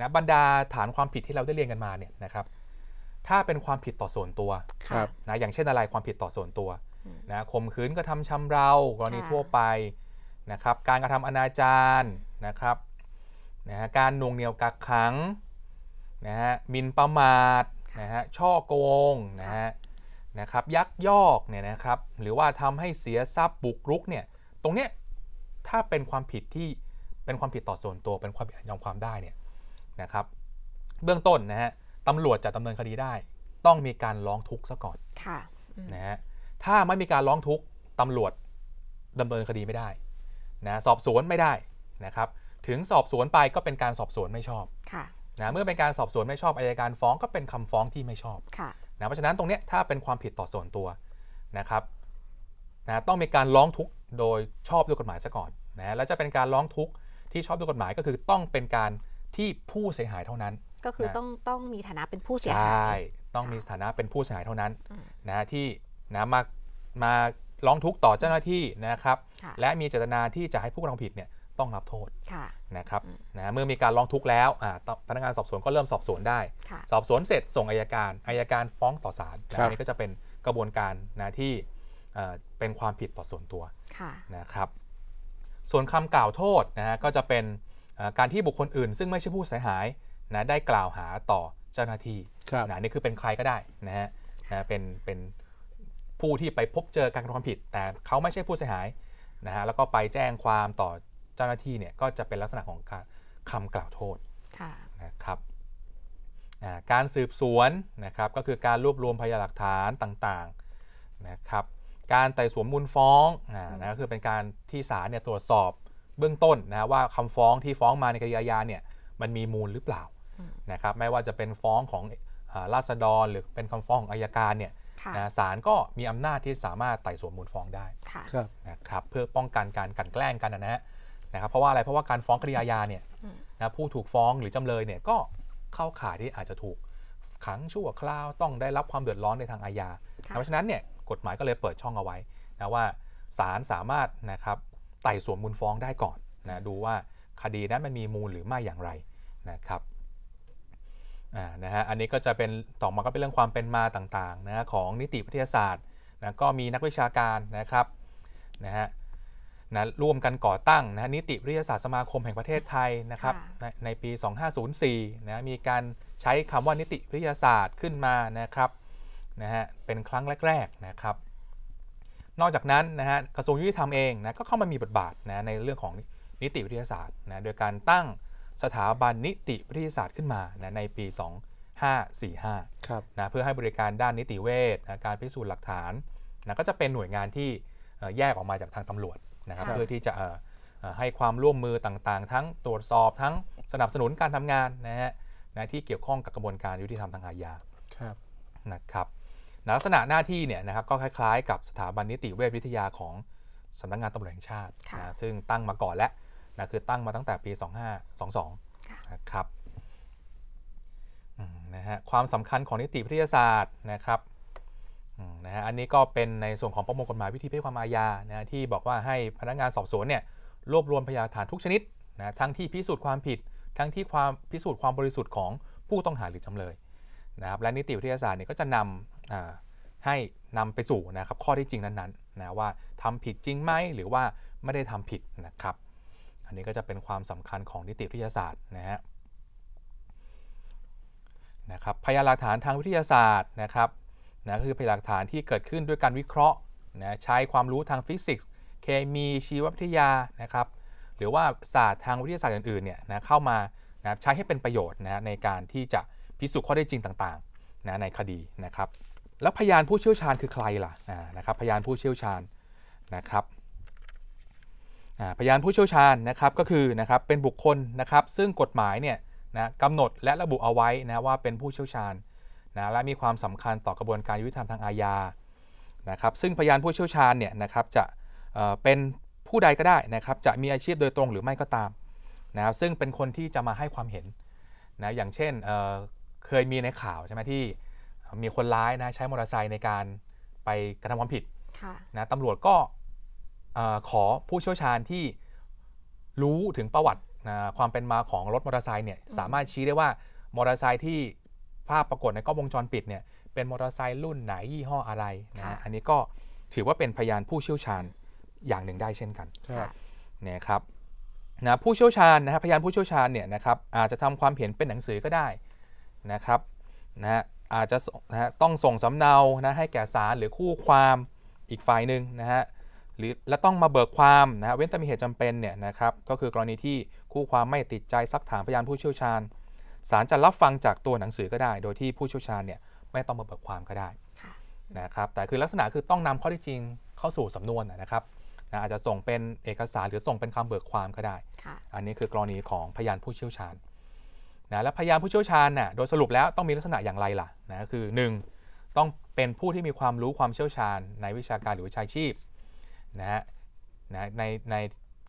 นะบรรดาฐานความผิดที่เราได้เรียนกันมาเนี่ยนะครับ ถ้าเป็นความผิดต่อส่วนตัว ครับ นะ อย่างเช่นอะไรความผิดต่อส่วนตัว นะข่มขืนกระทำชำเรากรณีทั่วไป นะครับ การกระทำอนาจารนะครับนะฮะการนวงเหนียวกักขัง นะฮะมินประมาท นะฮะ ช่อโกง นะฮะ นะครับ ยักยอก เนี่ยนะครับ หรือว่าทำให้เสียทรัพย์บุกรุก เนี่ย ตรงเนี้ย ถ้าเป็นความผิดที่เป็นความผิดต่อส่วนตัว เป็นความผิดยอมความได้ เนี่ย นะครับ เบื้องต้น นะฮะตำรวจจะดำาเนินคดีได้ ต้องมีการร้องทุกข์ซะก่อน ค่ะ นะฮะ ถ้าไม่มีการร้องทุกข์ตำรวจดำเนินคดีไม่ได้ นะสอบสวนไม่ได้นะครับถึงสอบสวนไปก็เป็นการสอบสวนไม่ชอบนะเมื่อเป็นการสอบสวนไม่ชอบอายการฟ้องก็เป็นคำฟ้องที่ไม่ชอบนะเพราะฉะนั้นตรงนี้ถ้าเป็นความผิดต่อส่วนตัวนะครับนะต้องมีการร้องทุกข์โดยชอบด้วยกฎหมายซะก่อนนะแล้วจะเป็นการร้องทุกข์ที่ชอบด้วยกฎหมายก็คือต้องเป็นการที่ผู้เสียหายเท่านั้น ก็คือต้องต้องมีฐานะเป็นผู้เสียหายใช่ต้องมีฐานะเป็นผู้เสียหายเท่านั้นนะที่นะมามาร้องทุกข์ต่อเจ้าหน้าที่นะครับและมีเจตนาที่จะให้ผู้กระทำผิดเนี่ยต้องรับโทษนะครับนะเมื่อมีการร้องทุกข์แล้วพนักงานสอบสวนก็เริ่มสอบสวนได้ สอบสวนเสร็จ ส่งอายการอายการฟ้องต่อศาลนะนี่ก็จะเป็นกระบวนการนะที่เป็นความผิดต่อส่วนตัวนะครับส่วนคำกล่าวโทษนะฮะก็จะเป็นการที่บุคคลอื่นซึ่งไม่ใช่ผู้เสียหายนะได้กล่าวหาต่อเจ้าหน้าที่นะนี่คือเป็นใครก็ได้นะฮะนะเป็นเป็นผู้ที่ไปพบเจอการกระทำผิด แต่เขาไม่ใช่ผู้เสียหายนะฮะแล้วก็ไปแจ้งความต่อเจ้าหน้าที่เนี่ยก็จะเป็นลักษณะของการคำกล่าวโทษนะครับการสืบสวนนะครับก็คือการรวบรวมพยานหลักฐานต่างๆนะครับ การไต่สวนมูลฟ้องนะก็คือเป็นการที่ศาลเนี่ยตรวจสอบเบื้องต้นนะว่าคำฟ้องที่ฟ้องมาในคดีอาญาเนี่ยมันมีมูลหรือเปล่านะครับไม่ว่าจะเป็นฟ้องของราษฎรหรือเป็นคำฟ้องของอายการเนี่ยนะศาลก็มีอำนาจที่สามารถไต่สวนมูลฟ้องได้นะครับเพื่อป้องกันการกันแกล้งกันนะฮะนะครับเพราะว่าอะไร เพราะว่าการฟ้องคดีอาญาเนี่ยนะผู้ถูกฟ้องหรือจำเลยเนี่ยก็เข้าข่ายที่อาจจะถูกขังชั่วคราวต้องได้รับความเดือดร้อนในทางอาญาเพราะฉะนั้นเนี่ยกฎหมายก็เลยเปิดช่องเอาไว้นะว่าศาลสามารถนะครับไต่สวนมูลฟ้องได้ก่อนนะดูว่าคดีนั้นมันมีมูลหรือไม่อย่างไรนะครับอ่านะฮะอันนี้ก็จะเป็นต่อมา ก็เป็นเรื่องความเป็นมาต่างๆนะของนิติวิทยาศาสตร์นะก็มีนักวิชาการนะครับนะฮะนะร่วมกันก่อตั้งนะนิติวิทยาศาสตร์สมาคมแห่งประเทศไทยนะครับในปี 2504นะมีการใช้คำว่านิติวิทยาศาสตร์ขึ้นมานะครับนะฮะเป็นครั้งแรกๆนะครับนอกจากนั้นนะฮะกระทรวงยุติธรรมเองนะก็เข้ามามีบทบาทนะในเรื่องของนิติวิทยาศาสตร์นะโดยการตั้งสถาบันนิติวิทยาศาสตร์ขึ้นมานะในปี 2545นะเพื่อให้บริการด้านนิติเวชนะการพิสูจน์หลักฐานนะก็จะเป็นหน่วยงานที่แยกออกมาจากทางตำรวจนะครับเพื่อที่จะให้ความร่วมมือต่างๆ ทั้งตรวจสอบทั้งสนับสนุนการทำงานนะฮะนะที่เกี่ยวข้องกับกระบวนการยุติธรรมทางอาญาครับนะครับนลักษณะหน้าที่เนี่ยนะครับก็คล้ายๆ กับสถาบันนิติเวชวิทยาของสำนักงานตำรวจแห่งชาตินะซึ่งตั้งมาก่อนแล้วนะคือตั้งมาตั้งแต่ปี 2522นะครับนะฮะความสำคัญของนิติวิทยาศาสตร์นะครับนะฮะอันนี้ก็เป็นในส่วนของประมวลกฎหมายวิธีพิจารณาอาญานะที่บอกว่าให้พนักงานสอบสวนเนี่ยรวบรวมพยานฐานทุกชนิดนะทั้งที่พิสูจน์ความผิด ทั้งที่ความพิสูจน์ความบริสุทธิ์ของผู้ต้องหาหรือจำเลยนะครับและนิติวิทยาศาสตร์เนี่ยก็จะนำให้นำไปสู่นะครับข้อที่จริงนั้นๆนะว่าทำผิดจริงไหมหรือว่าไม่ได้ทำผิดนะครับอันนี้ก็จะเป็นความสำคัญของนิติวิทยาศาสตร์นะฮะนะครับพยานหลักฐานทางวิทยาศาสตร์นะครับนะคือพยานหลักฐานที่เกิดขึ้นด้วยการวิเคราะห์นะใช้ความรู้ทางฟิสิกส์ เคมีชีววิทยานะครับหรือว่าศาสตร์ทางวิทยาศาสตร์อื่นๆเนี่ยนะเข้ามานะใช้ให้เป็นประโยชน์นะในการที่จะพิสูจน์ข้อได้จริงต่างๆนะในคดีนะครับแล้วพยานผู้เชี่ยวชาญคือใครล่ะนะครับพยานผู้เชี่ยวชาญนะครับพยานผู้เชี่ยวชาญนะครับก็คือนะครับเป็นบุคคลนะครับ ซึ่งกฎหมายเนี่ยนะกำหนดและระบุเอาไว้นะว่าเป็นผู้เชี่ยวชาญนะและมีความสำคัญต่อกระบวนการยุติธรรมทางอาญานะครับ ซึ่งพยานผู้เชี่ยวชาญเนี่ยนะครับจะเป็นผู้ใดก็ได้นะครับ จะมีอาชีพโดยตรงหรือไม่ก็ตามนะครับ ซึ่งเป็นคนที่จะมาให้ความเห็นนะ อย่างเช่นเเคยมีในข่าวใช่ไหมที่มีคนร้ายนะใช้มอเตอร์ไซค์ในการไปกระทำความผิดนะตำรวจก็ขอผู้เชี่ยวชาญที่รู้ถึงประวัตินะความเป็นมาของรถมอเตอร์ไซค์เนี่ยสามารถชี้ได้ว่ามอเตอร์ไซค์ที่ภาพปรากฏในกล้องวงจรปิดเนี่ยเป็นมอเตอร์ไซค์รุ่นไหนยี่ห้ออะไรนะฮะอันนี้ก็ถือว่าเป็นพยานผู้เชี่ยวชาญอย่างหนึ่งได้เช่นกันนะครับนะผู้เชี่ยวชาญนะฮะพยานผู้เชี่ยวชาญเนี่ยนะครับอาจจะทำความเห็นเป็นหนังสือก็ได้นะครับนะฮะอาจจะนะฮะต้องส่งสำเนานะให้แก่ศาลหรือคู่ความอีกฝ่ายหนึ่งนะฮะหรือและต้องมาเบิกความนะเว้นแต่มีเหตุจำเป็นเนี่ยนะครับก็คือกรณีที่คู่ความไม่ติดใจซักถามพยานผู้เชี่ยวชาญศาลจะรับฟังจากตัวหนังสือก็ได้ โดยที่ผู้เชี่ยวชาญเนี่ยไม่ต้องมาเบิกความก็ได้นะครับ แต่คือลักษณะคือต้องนำข้อที่จริงเข้าสู่สำนวนนะครับนะอาจจะส่งเป็นเอกสารหรือส่งเป็นคำเบิกความก็ได้ อันนี้คือกรณีของพยานผู้เชี่ยวชาญนะ และพยานผู้เชี่ยวชาญน่ะโดยสรุปแล้วต้องมีลักษณะอย่างไรล่ะนะ คือ 1. ต้องเป็นผู้ที่มีความรู้ความเชี่ยวชาญ ในวิชาการหรือวิชาชีพนะฮะนะในใน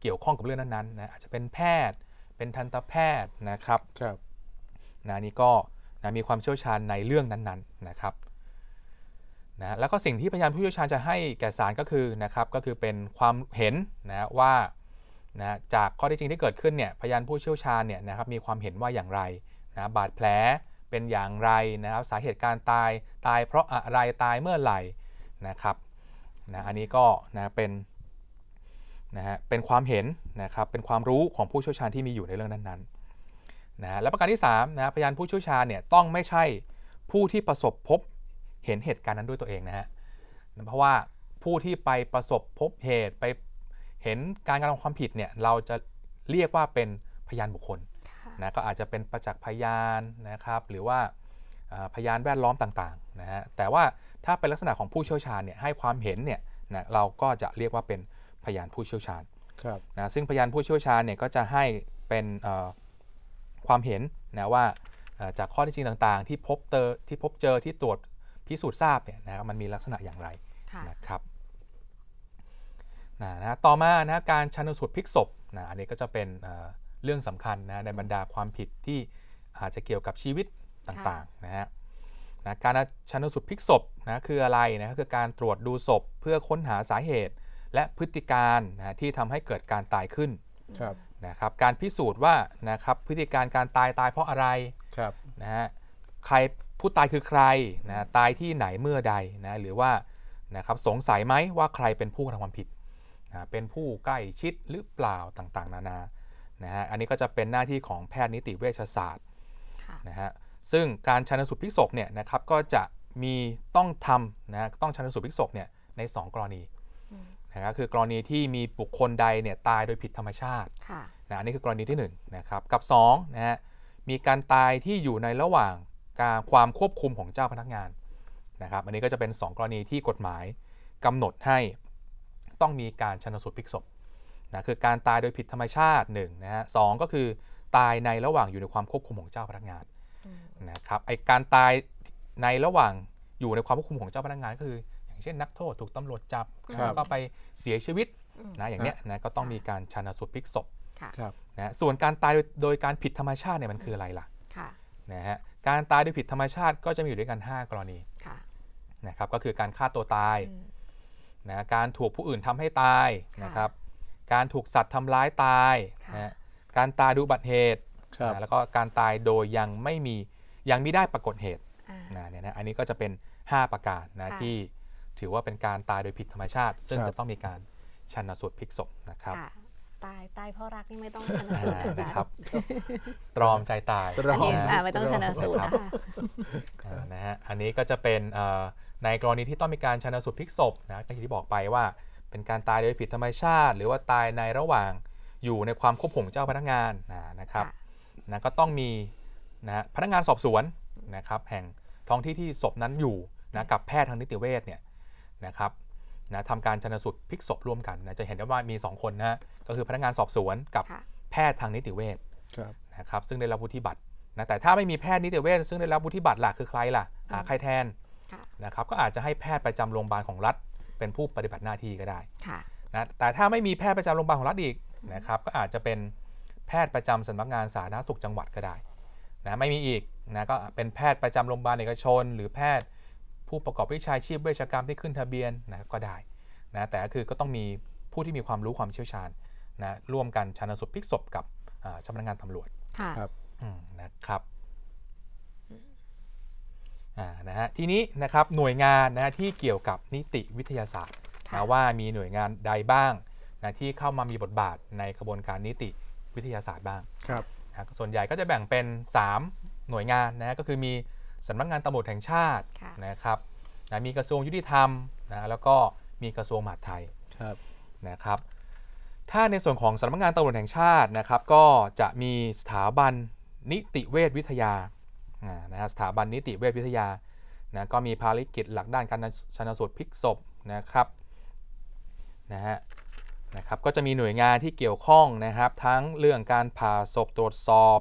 เกี่ยวข้องกับเรื่องนั้นๆนะ อาจจะเป็นแพทย์ เป็นทันตแพทย์นะครับครับนะนี่ก็นะมีความเชี่ยวชาญในเรื่องนั้นๆนนนะครับนะแล้วก็สิ่งที่พยานผู้เชี่ยวชาญจะให้แก่ศาลก็คือนะครับก็คือเป็นความเห็นนะว่านะจากข้อเท็จจริงที่เกิดขึ้นเนี่ยพยานผู้เชี่ยวชาญเนี่ยนะครับมีความเห็นว่าอย่างไรนะบาดแผลเป็นอย่างไรนะครับสาเหตุการตายตายเพราะอะไรตายเมื่อไหร่นะครับนะอันนี้ก็นะเป็นนะฮะเป็นความเห็นนะครับเป็นความรู้ของผู้เชี่ยวชาญที่มีอยู่ในเรื่องนั้น ๆนะและประการที่ 3 นะพยานผู้เชี่ยวชาญเนี่ยต้องไม่ใช่ผู้ที่ประสบพบเห็นเหตุการณ์นั้นด้วยตัวเองนะฮะเพราะว่าผู้ที่ไปประสบพบเหตุไปเห็นการกระทำความผิดเนี่ยเราจะเรียกว่าเป็นพยานบุคคลนะก็อาจจะเป็นประจักษ์พยานนะครับ หรือว่าพยานแวดล้อมต่างๆนะฮะแต่ว่าถ้าเป็นลักษณะของผู้เชี่ยวชาญเนี่ยให้ความเห็นเนี่ยนะเราก็จะเรียกว่าเป็นพยานผู้เชี่ยวชาญนะซึ่งพยานผู้เชี่ยวชาญเนี่ยก็จะให้เป็นความเห็นนะว่าจากข้อที่จริงต่างๆ ที่พบเจอที่พบเจอที่ตรวจพิสูจน์ทราบเนี่ยนะมันมีลักษณะอย่างไรนะครับนะนะต่อมานะการชันสูตรพลิกศพนะอันนี้ก็จะเป็นเรื่องสำคัญนะในบรรดาความผิดที่อาจจะเกี่ยวกับชีวิตต่างๆนะฮนะการชันสูตรพลิกศพนะคืออะไรนะคือการตรวจดูศพเพื่อค้นหาสาเหตุและพฤติการนะที่ทำให้เกิดการตายขึ้นนะครับการพิสูจน์ว่านะครับพฤติการการตายตายเพราะอะไรครับนะฮะใครผู้ตายคือใครนะตายที่ไหนเมื่อใดนะหรือว่านะครับสงสัยไหมว่าใครเป็นผู้กระทำความผิดนะเป็นผู้ใกล้ชิดหรือเปล่าต่างๆ นานานะฮะอันนี้ก็จะเป็นหน้าที่ของแพทย์นิติเวชศาสตร์นะฮะซึ่งการชันสูตรพิศพเนี่ยนะครับก็จะมีต้องทำนะต้องชันสูตรพิศพเนี่ยใน 2 กรณีะครับคือกรณีที่มีบุคคลใดเนี่ยตายโดยผิดธรรมชาตินะอันนี้คือกรณีที่1นะครับกับ2นะฮะมีการตายที่อยู่ในระหว่างการความควบคุมของเจ้าพนักงานนะครับอันนี้ก็จะเป็น 2 กรณีที่กฎหมายกำหนดให้ต้องมีการชนสูตรพิสศพนะคือการตายโดยผิดธรรมชาติ1นนะฮะสก็คือตายในระหว่างอยู่ในความควบคุมของเจ้าพนักงานนะครับไอการตายในระหว่างอยู่ในความควบคุมของเจ้าพนักงานก็คือเช่น นักโทษถูกตำรวจจับแล้วก็ไปเสียชีวิตนะอย่างเนี้ยนะก็ต้องมีการชันสูตรพิกศพนะส่วนการตายโดยการผิดธรรมชาติเนี่ยมันคืออะไรล่ะนะฮะการตายโดยผิดธรรมชาติก็จะมีอยู่ด้วยกัน 5 กรณีนะครับก็คือการฆ่าตัวตายนะการถูกผู้อื่นทำให้ตายนะครับการถูกสัตว์ทำร้ายตายนะการตายดูบัติเหตุนะแล้วก็การตายโดยยังไม่มียังไม่ได้ปรากฏเหตุนะเนี่ยนะอันนี้ก็จะเป็น 5 ประการนะที่ถือว่าเป็นการตายโดยผิดธรรมชาติ ซึ่งจะต้องมีการชันสูตรพิกศพนะครับตายตายเพราะรักไม่ต้องชนะสูตรนะครับตรอมใจตายตรอมไม่ต้องชนะสูตรนะฮะอันนี้ก็จะเป็นในกรณีที่ต้องมีการชนะสูตรพิกศพนะก็อย่างที่บอกไปว่า เป็นการตายโดยผิดธรรมชาติ หรือว่าตายในระหว่างอยู่ในความควบคุมเจ้าพนักงานนะครับนะก็ต้องมีนะพนักงานสอบสวนนะครับแห่งท้องที่ที่ศพนั้นอยู่นะกับแพทย์ทางนิติเวชเนี่ยนะครับนะทำการชนสุดพิกศพร่วมกันนะจะเห็นได้ว่ามี 2 คนนะก็คือพนักงานสอบสวนกับแพทย์ทางนิติเวชนะครับซึ่งได้รับวุฒิบัตรนะแต่ถ้าไม่มีแพทย์นิติเวชซึ่งได้รับวุฒิบัตรล่ะคือใครล่ะหาใครแทนนะครับก็อาจจะให้แพทย์ประจำโรงพยาบาลของรัฐ เป็นผู้ปฏิบัติหน้าที่ก็ได้นะแต่ถ้าไม่มีแพทย์ประจำโรงพยาบาลของรัฐอีกนะครับก็อาจจะเป็นแพทย์ประจำสำนักงานสาธารณสุขจังหวัดก็ได้นะไม่มีอีกนะก็เป็นแพทย์ประจำโรงพยาบาลเอกชน หรือแพทย์ผู้ประกอบวิชาชีพเวชกรรมที่ขึ้นทะเบียนนะก็ได้นะแต่ก็คือก็ต้องมีผู้ที่มีความรู้ความเชี่ยวชาญนะร่วมกันชันสุดพิกศพกับเจ้าพนักงานตำรวจครับนะครับนะฮะทีนี้นะครับหน่วยงานนะที่เกี่ยวกับนิติวิทยาศาสตร์นะว่ามีหน่วยงานใดบ้างนะที่เข้ามามีบทบาทในกระบวนการนิติวิทยาศาสตร์บ้างครับนะส่วนใหญ่ก็จะแบ่งเป็น 3 หน่วยงานนะก็คือมีสำนักงานตำรวจแห่งชาตินะครับนะมีกระทรวงยุติธรรมนะแล้วก็มีกระทรวงมหาดไทยนะครับ ถ้าในส่วนของสำนักงานตำรวจแห่งชาตินะครับ ก็จะมีสถาบันนิติเวชวิทยานะสถาบันนิติเวชวิทยานะก็มีภารกิจหลักด้านการชนะสูตรพิกศพนะครับนะฮะนะครับ ก็จะมีหน่วยงานที่เกี่ยวข้องนะครับ ทั้งเรื่องการผ่าศพตรวจสอบ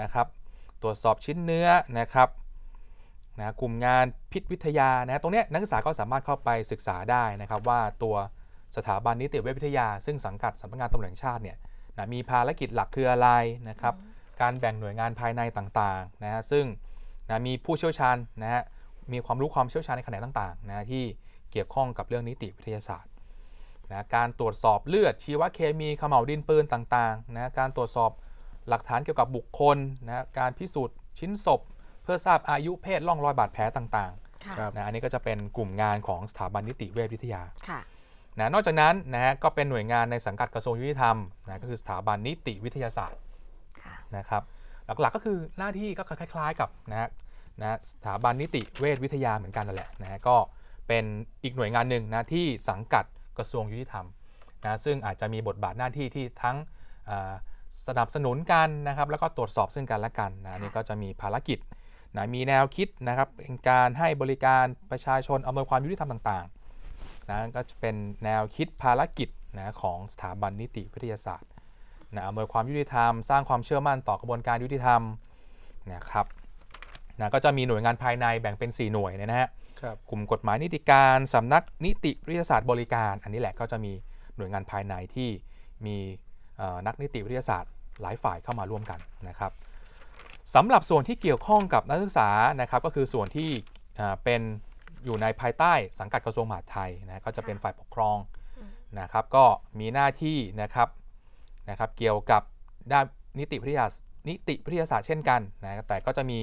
นะครับ ตรวจสอบชิ้นเนื้อนะครับนะกลุ่มงานพิษวิทยานะตรงนี้นักศึกษาก็สามารถเข้าไปศึกษาได้นะครับว่าตัวสถาบันนิติเวชวิทยา ซึ่งสังกัดสำนักงานตำรวจแห่งชาติเนี่ยนะมีภารกิจหลักคืออะไรนะครับ การแบ่งหน่วยงานภายในต่างๆนะฮะซึ่งนะมีผู้เชี่ยวชาญนะฮะมีความรู้ความเชี่ยวชาญในแขนงต่างๆนะที่เกี่ยวข้องกับเรื่องนิติวิทยาศาสตร์นะการตรวจสอบเลือด ชีวเคมีขม่าวดินปืนต่างๆนะการตรวจสอบหลักฐานเกี่ยวกับบุคคลนะการพิสูจน์ชิ้นศพเพื่อทราบอายุเพศร่องรอยบาดแผลต่างๆ นะ อันนี้ก็จะเป็นกลุ่มงานของสถาบันนิติเวชวิทยาค่ะนะ นอกจากนั้นนะฮะ ก็เป็นหน่วยงานในสังกัดกระทรวงยุติธรรมนะ ก็คือสถาบันนิติวิทยาศาสตร์นะครับ หลักๆก็คือหน้าที่ก็คล้ายๆ กับนะฮะนะสถาบันนิติเวชวิทยาเหมือนกันนั่นแหละนะฮะก็เป็นอีกหน่วยงานหนึ่งนะที่สังกัดกระทรวงยุติธรรมนะ ซึ่งอาจจะมีบทบาทหน้าที่ที่ทั้งสนับสนุนกันนะครับ แล้วก็ตรวจสอบซึ่งกันและกันนะนี่ก็จะมีภารกิจนะมีแนวคิดนะครับเป็นการให้บริการประชาชนอำนวยความยุติธรรมต่างๆนะก็จะเป็นแนวคิดภารกิจนะของสถาบันนิติวิทยาศาสตร์นะอำนวยความยุติธรรมสร้างความเชื่อมั่นต่อกระบวนการยุติธรรมนะครับนะก็จะมีหน่วยงานภายในแบ่งเป็น 4 หน่วยนะฮะกลุ่มกฎหมายนิติการสำนักนิติวิทยาศาสตร์บริการ อันนี้แหละก็จะมีหน่วยงานภายในที่มีนักนิติวิทยาศาสตร์หลายฝ่ายเข้ามาร่วมกันนะครับสำหรับส่วนที่เกี่ยวข้องกับนักศึกษานะครับก็คือส่วนที่เป็นอยู่ในภายใต้สังกัดกระทรวงมหาดไทยนะก็จะเป็นฝ่ายปกครองนะครับ ก็มีหน้าที่นะครับนะครับเกี่ยวกับด้านนิติวิทยานิติวิทยาศาสตร์เช่นกันนะแต่ก็จะมี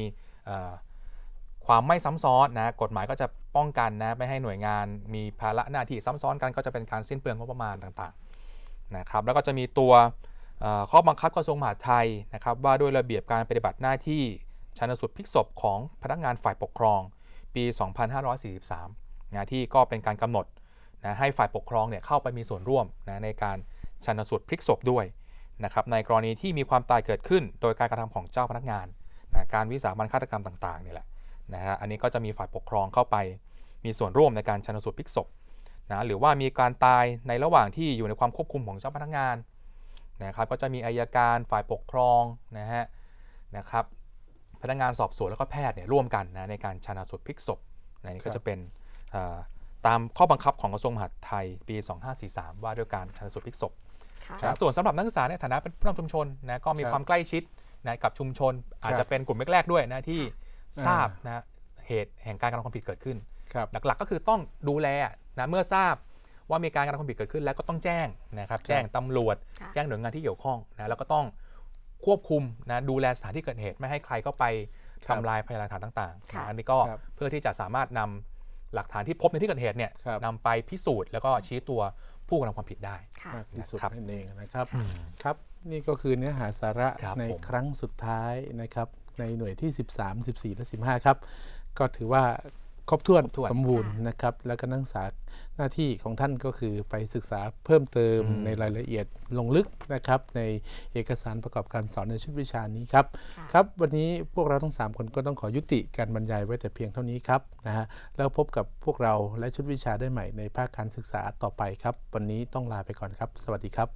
ความไม่ซ้ำซ้อนนะ กฎหมายก็จะป้องกันนะ ไม่ให้หน่วยงาน มีภาระหน้าที่ซ้ำซ้อนกันก็จะเป็นการสิ้นเปลืองงบประมาณต่างๆนะครับ แล้วก็จะมีตัวข้อบังคับกระทรวงมหาดไทยนะครับว่าด้วยระเบียบการปฏิบัติหน้าที่ชันสุดพลิกศพของพนักงานฝ่ายปกครองปี 2543นะที่ก็เป็นการกำหนดนะให้ฝ่ายปกครองเนี่ยเข้าไปมีส่วนร่วมนะในการชันสุดพลิกศพด้วยนะครับในกรณีที่มีความตายเกิดขึ้นโดยการกระทำของเจ้าพนักงานนะการวิสามันฆาตกรรมต่างๆนี่แหละนะฮะอันนี้ก็จะมีฝ่ายปกครองเข้าไป มีส่วนร่วมในการชันสูตรพลิกศพนะหรือว่ามีการตายในระหว่างที่อยู่ในความควบคุมของเจ้าพนักงานนะครับก็จะมีอายการฝ่ายปกครองนะฮะนะครับพนักงานสอบสวนแล้วก็แพทย์เนี่ยร่วมกันนะในการชนะสูตรพิกศพนะนี่ก็จะเป็นตามข้อบังคับของกระทรวงมหาดไทย ปี 2543 ว่าด้วยการชนะสูตรพิกศพนส่วนสำหรับนักศึกษาในฐานะเป็นผู้นำชุมชนนะก็มีความใกล้ชิดนะกับชุมชน อาจจะเป็นกลุ่มแรกๆ ด้วยนะที่ทราบนะเหตุแห่งการกระทำความผิดเกิดขึ้น หลักๆก็คือต้องดูแลนะเมื่อทราบว่ามีการกระทำความผิดเกิดขึ้นแล้วก็ต้องแจ้งนะครับแจ้งตำรวจแจ้งหน่วยงานที่เกี่ยวข้องนะแล้วก็ต้องควบคุมนะดูแลสถานที่เกิดเหตุไม่ให้ใครเข้าไปทำลายพยานหลักฐานต่าง ๆ อันนี้ก็เพื่อที่จะสามารถนำหลักฐานที่พบในที่เกิดเหตุเนี่ยนำไปพิสูจน์แล้วก็ชี้ตัวผู้กระทำความผิดได้ที่สุดนั่นเองนะครับครับนี่ก็คือเนื้อหาสาระในครั้งสุดท้ายนะครับ ในหน่วยที่ 13 14 และ 15 ครับ ก็ถือว่าครบถ้วนสมบูรณ์นะครับแล้วก็นักศึกษาหน้าที่ของท่านก็คือไปศึกษาเพิ่มเติมในรายละเอียดลงลึกนะครับในเอกสารประกอบการสอนในชุดวิชานี้ครับครับวันนี้พวกเราทั้ง3คนก็ต้องขอยุติการบรรยายไว้แต่เพียงเท่านี้ครับนะฮะแล้วพบกับพวกเราและชุดวิชาได้ใหม่ ในภาคการศึกษาต่อไปครับ วันนี้ต้องลาไปก่อนครับ สวัสดีครับ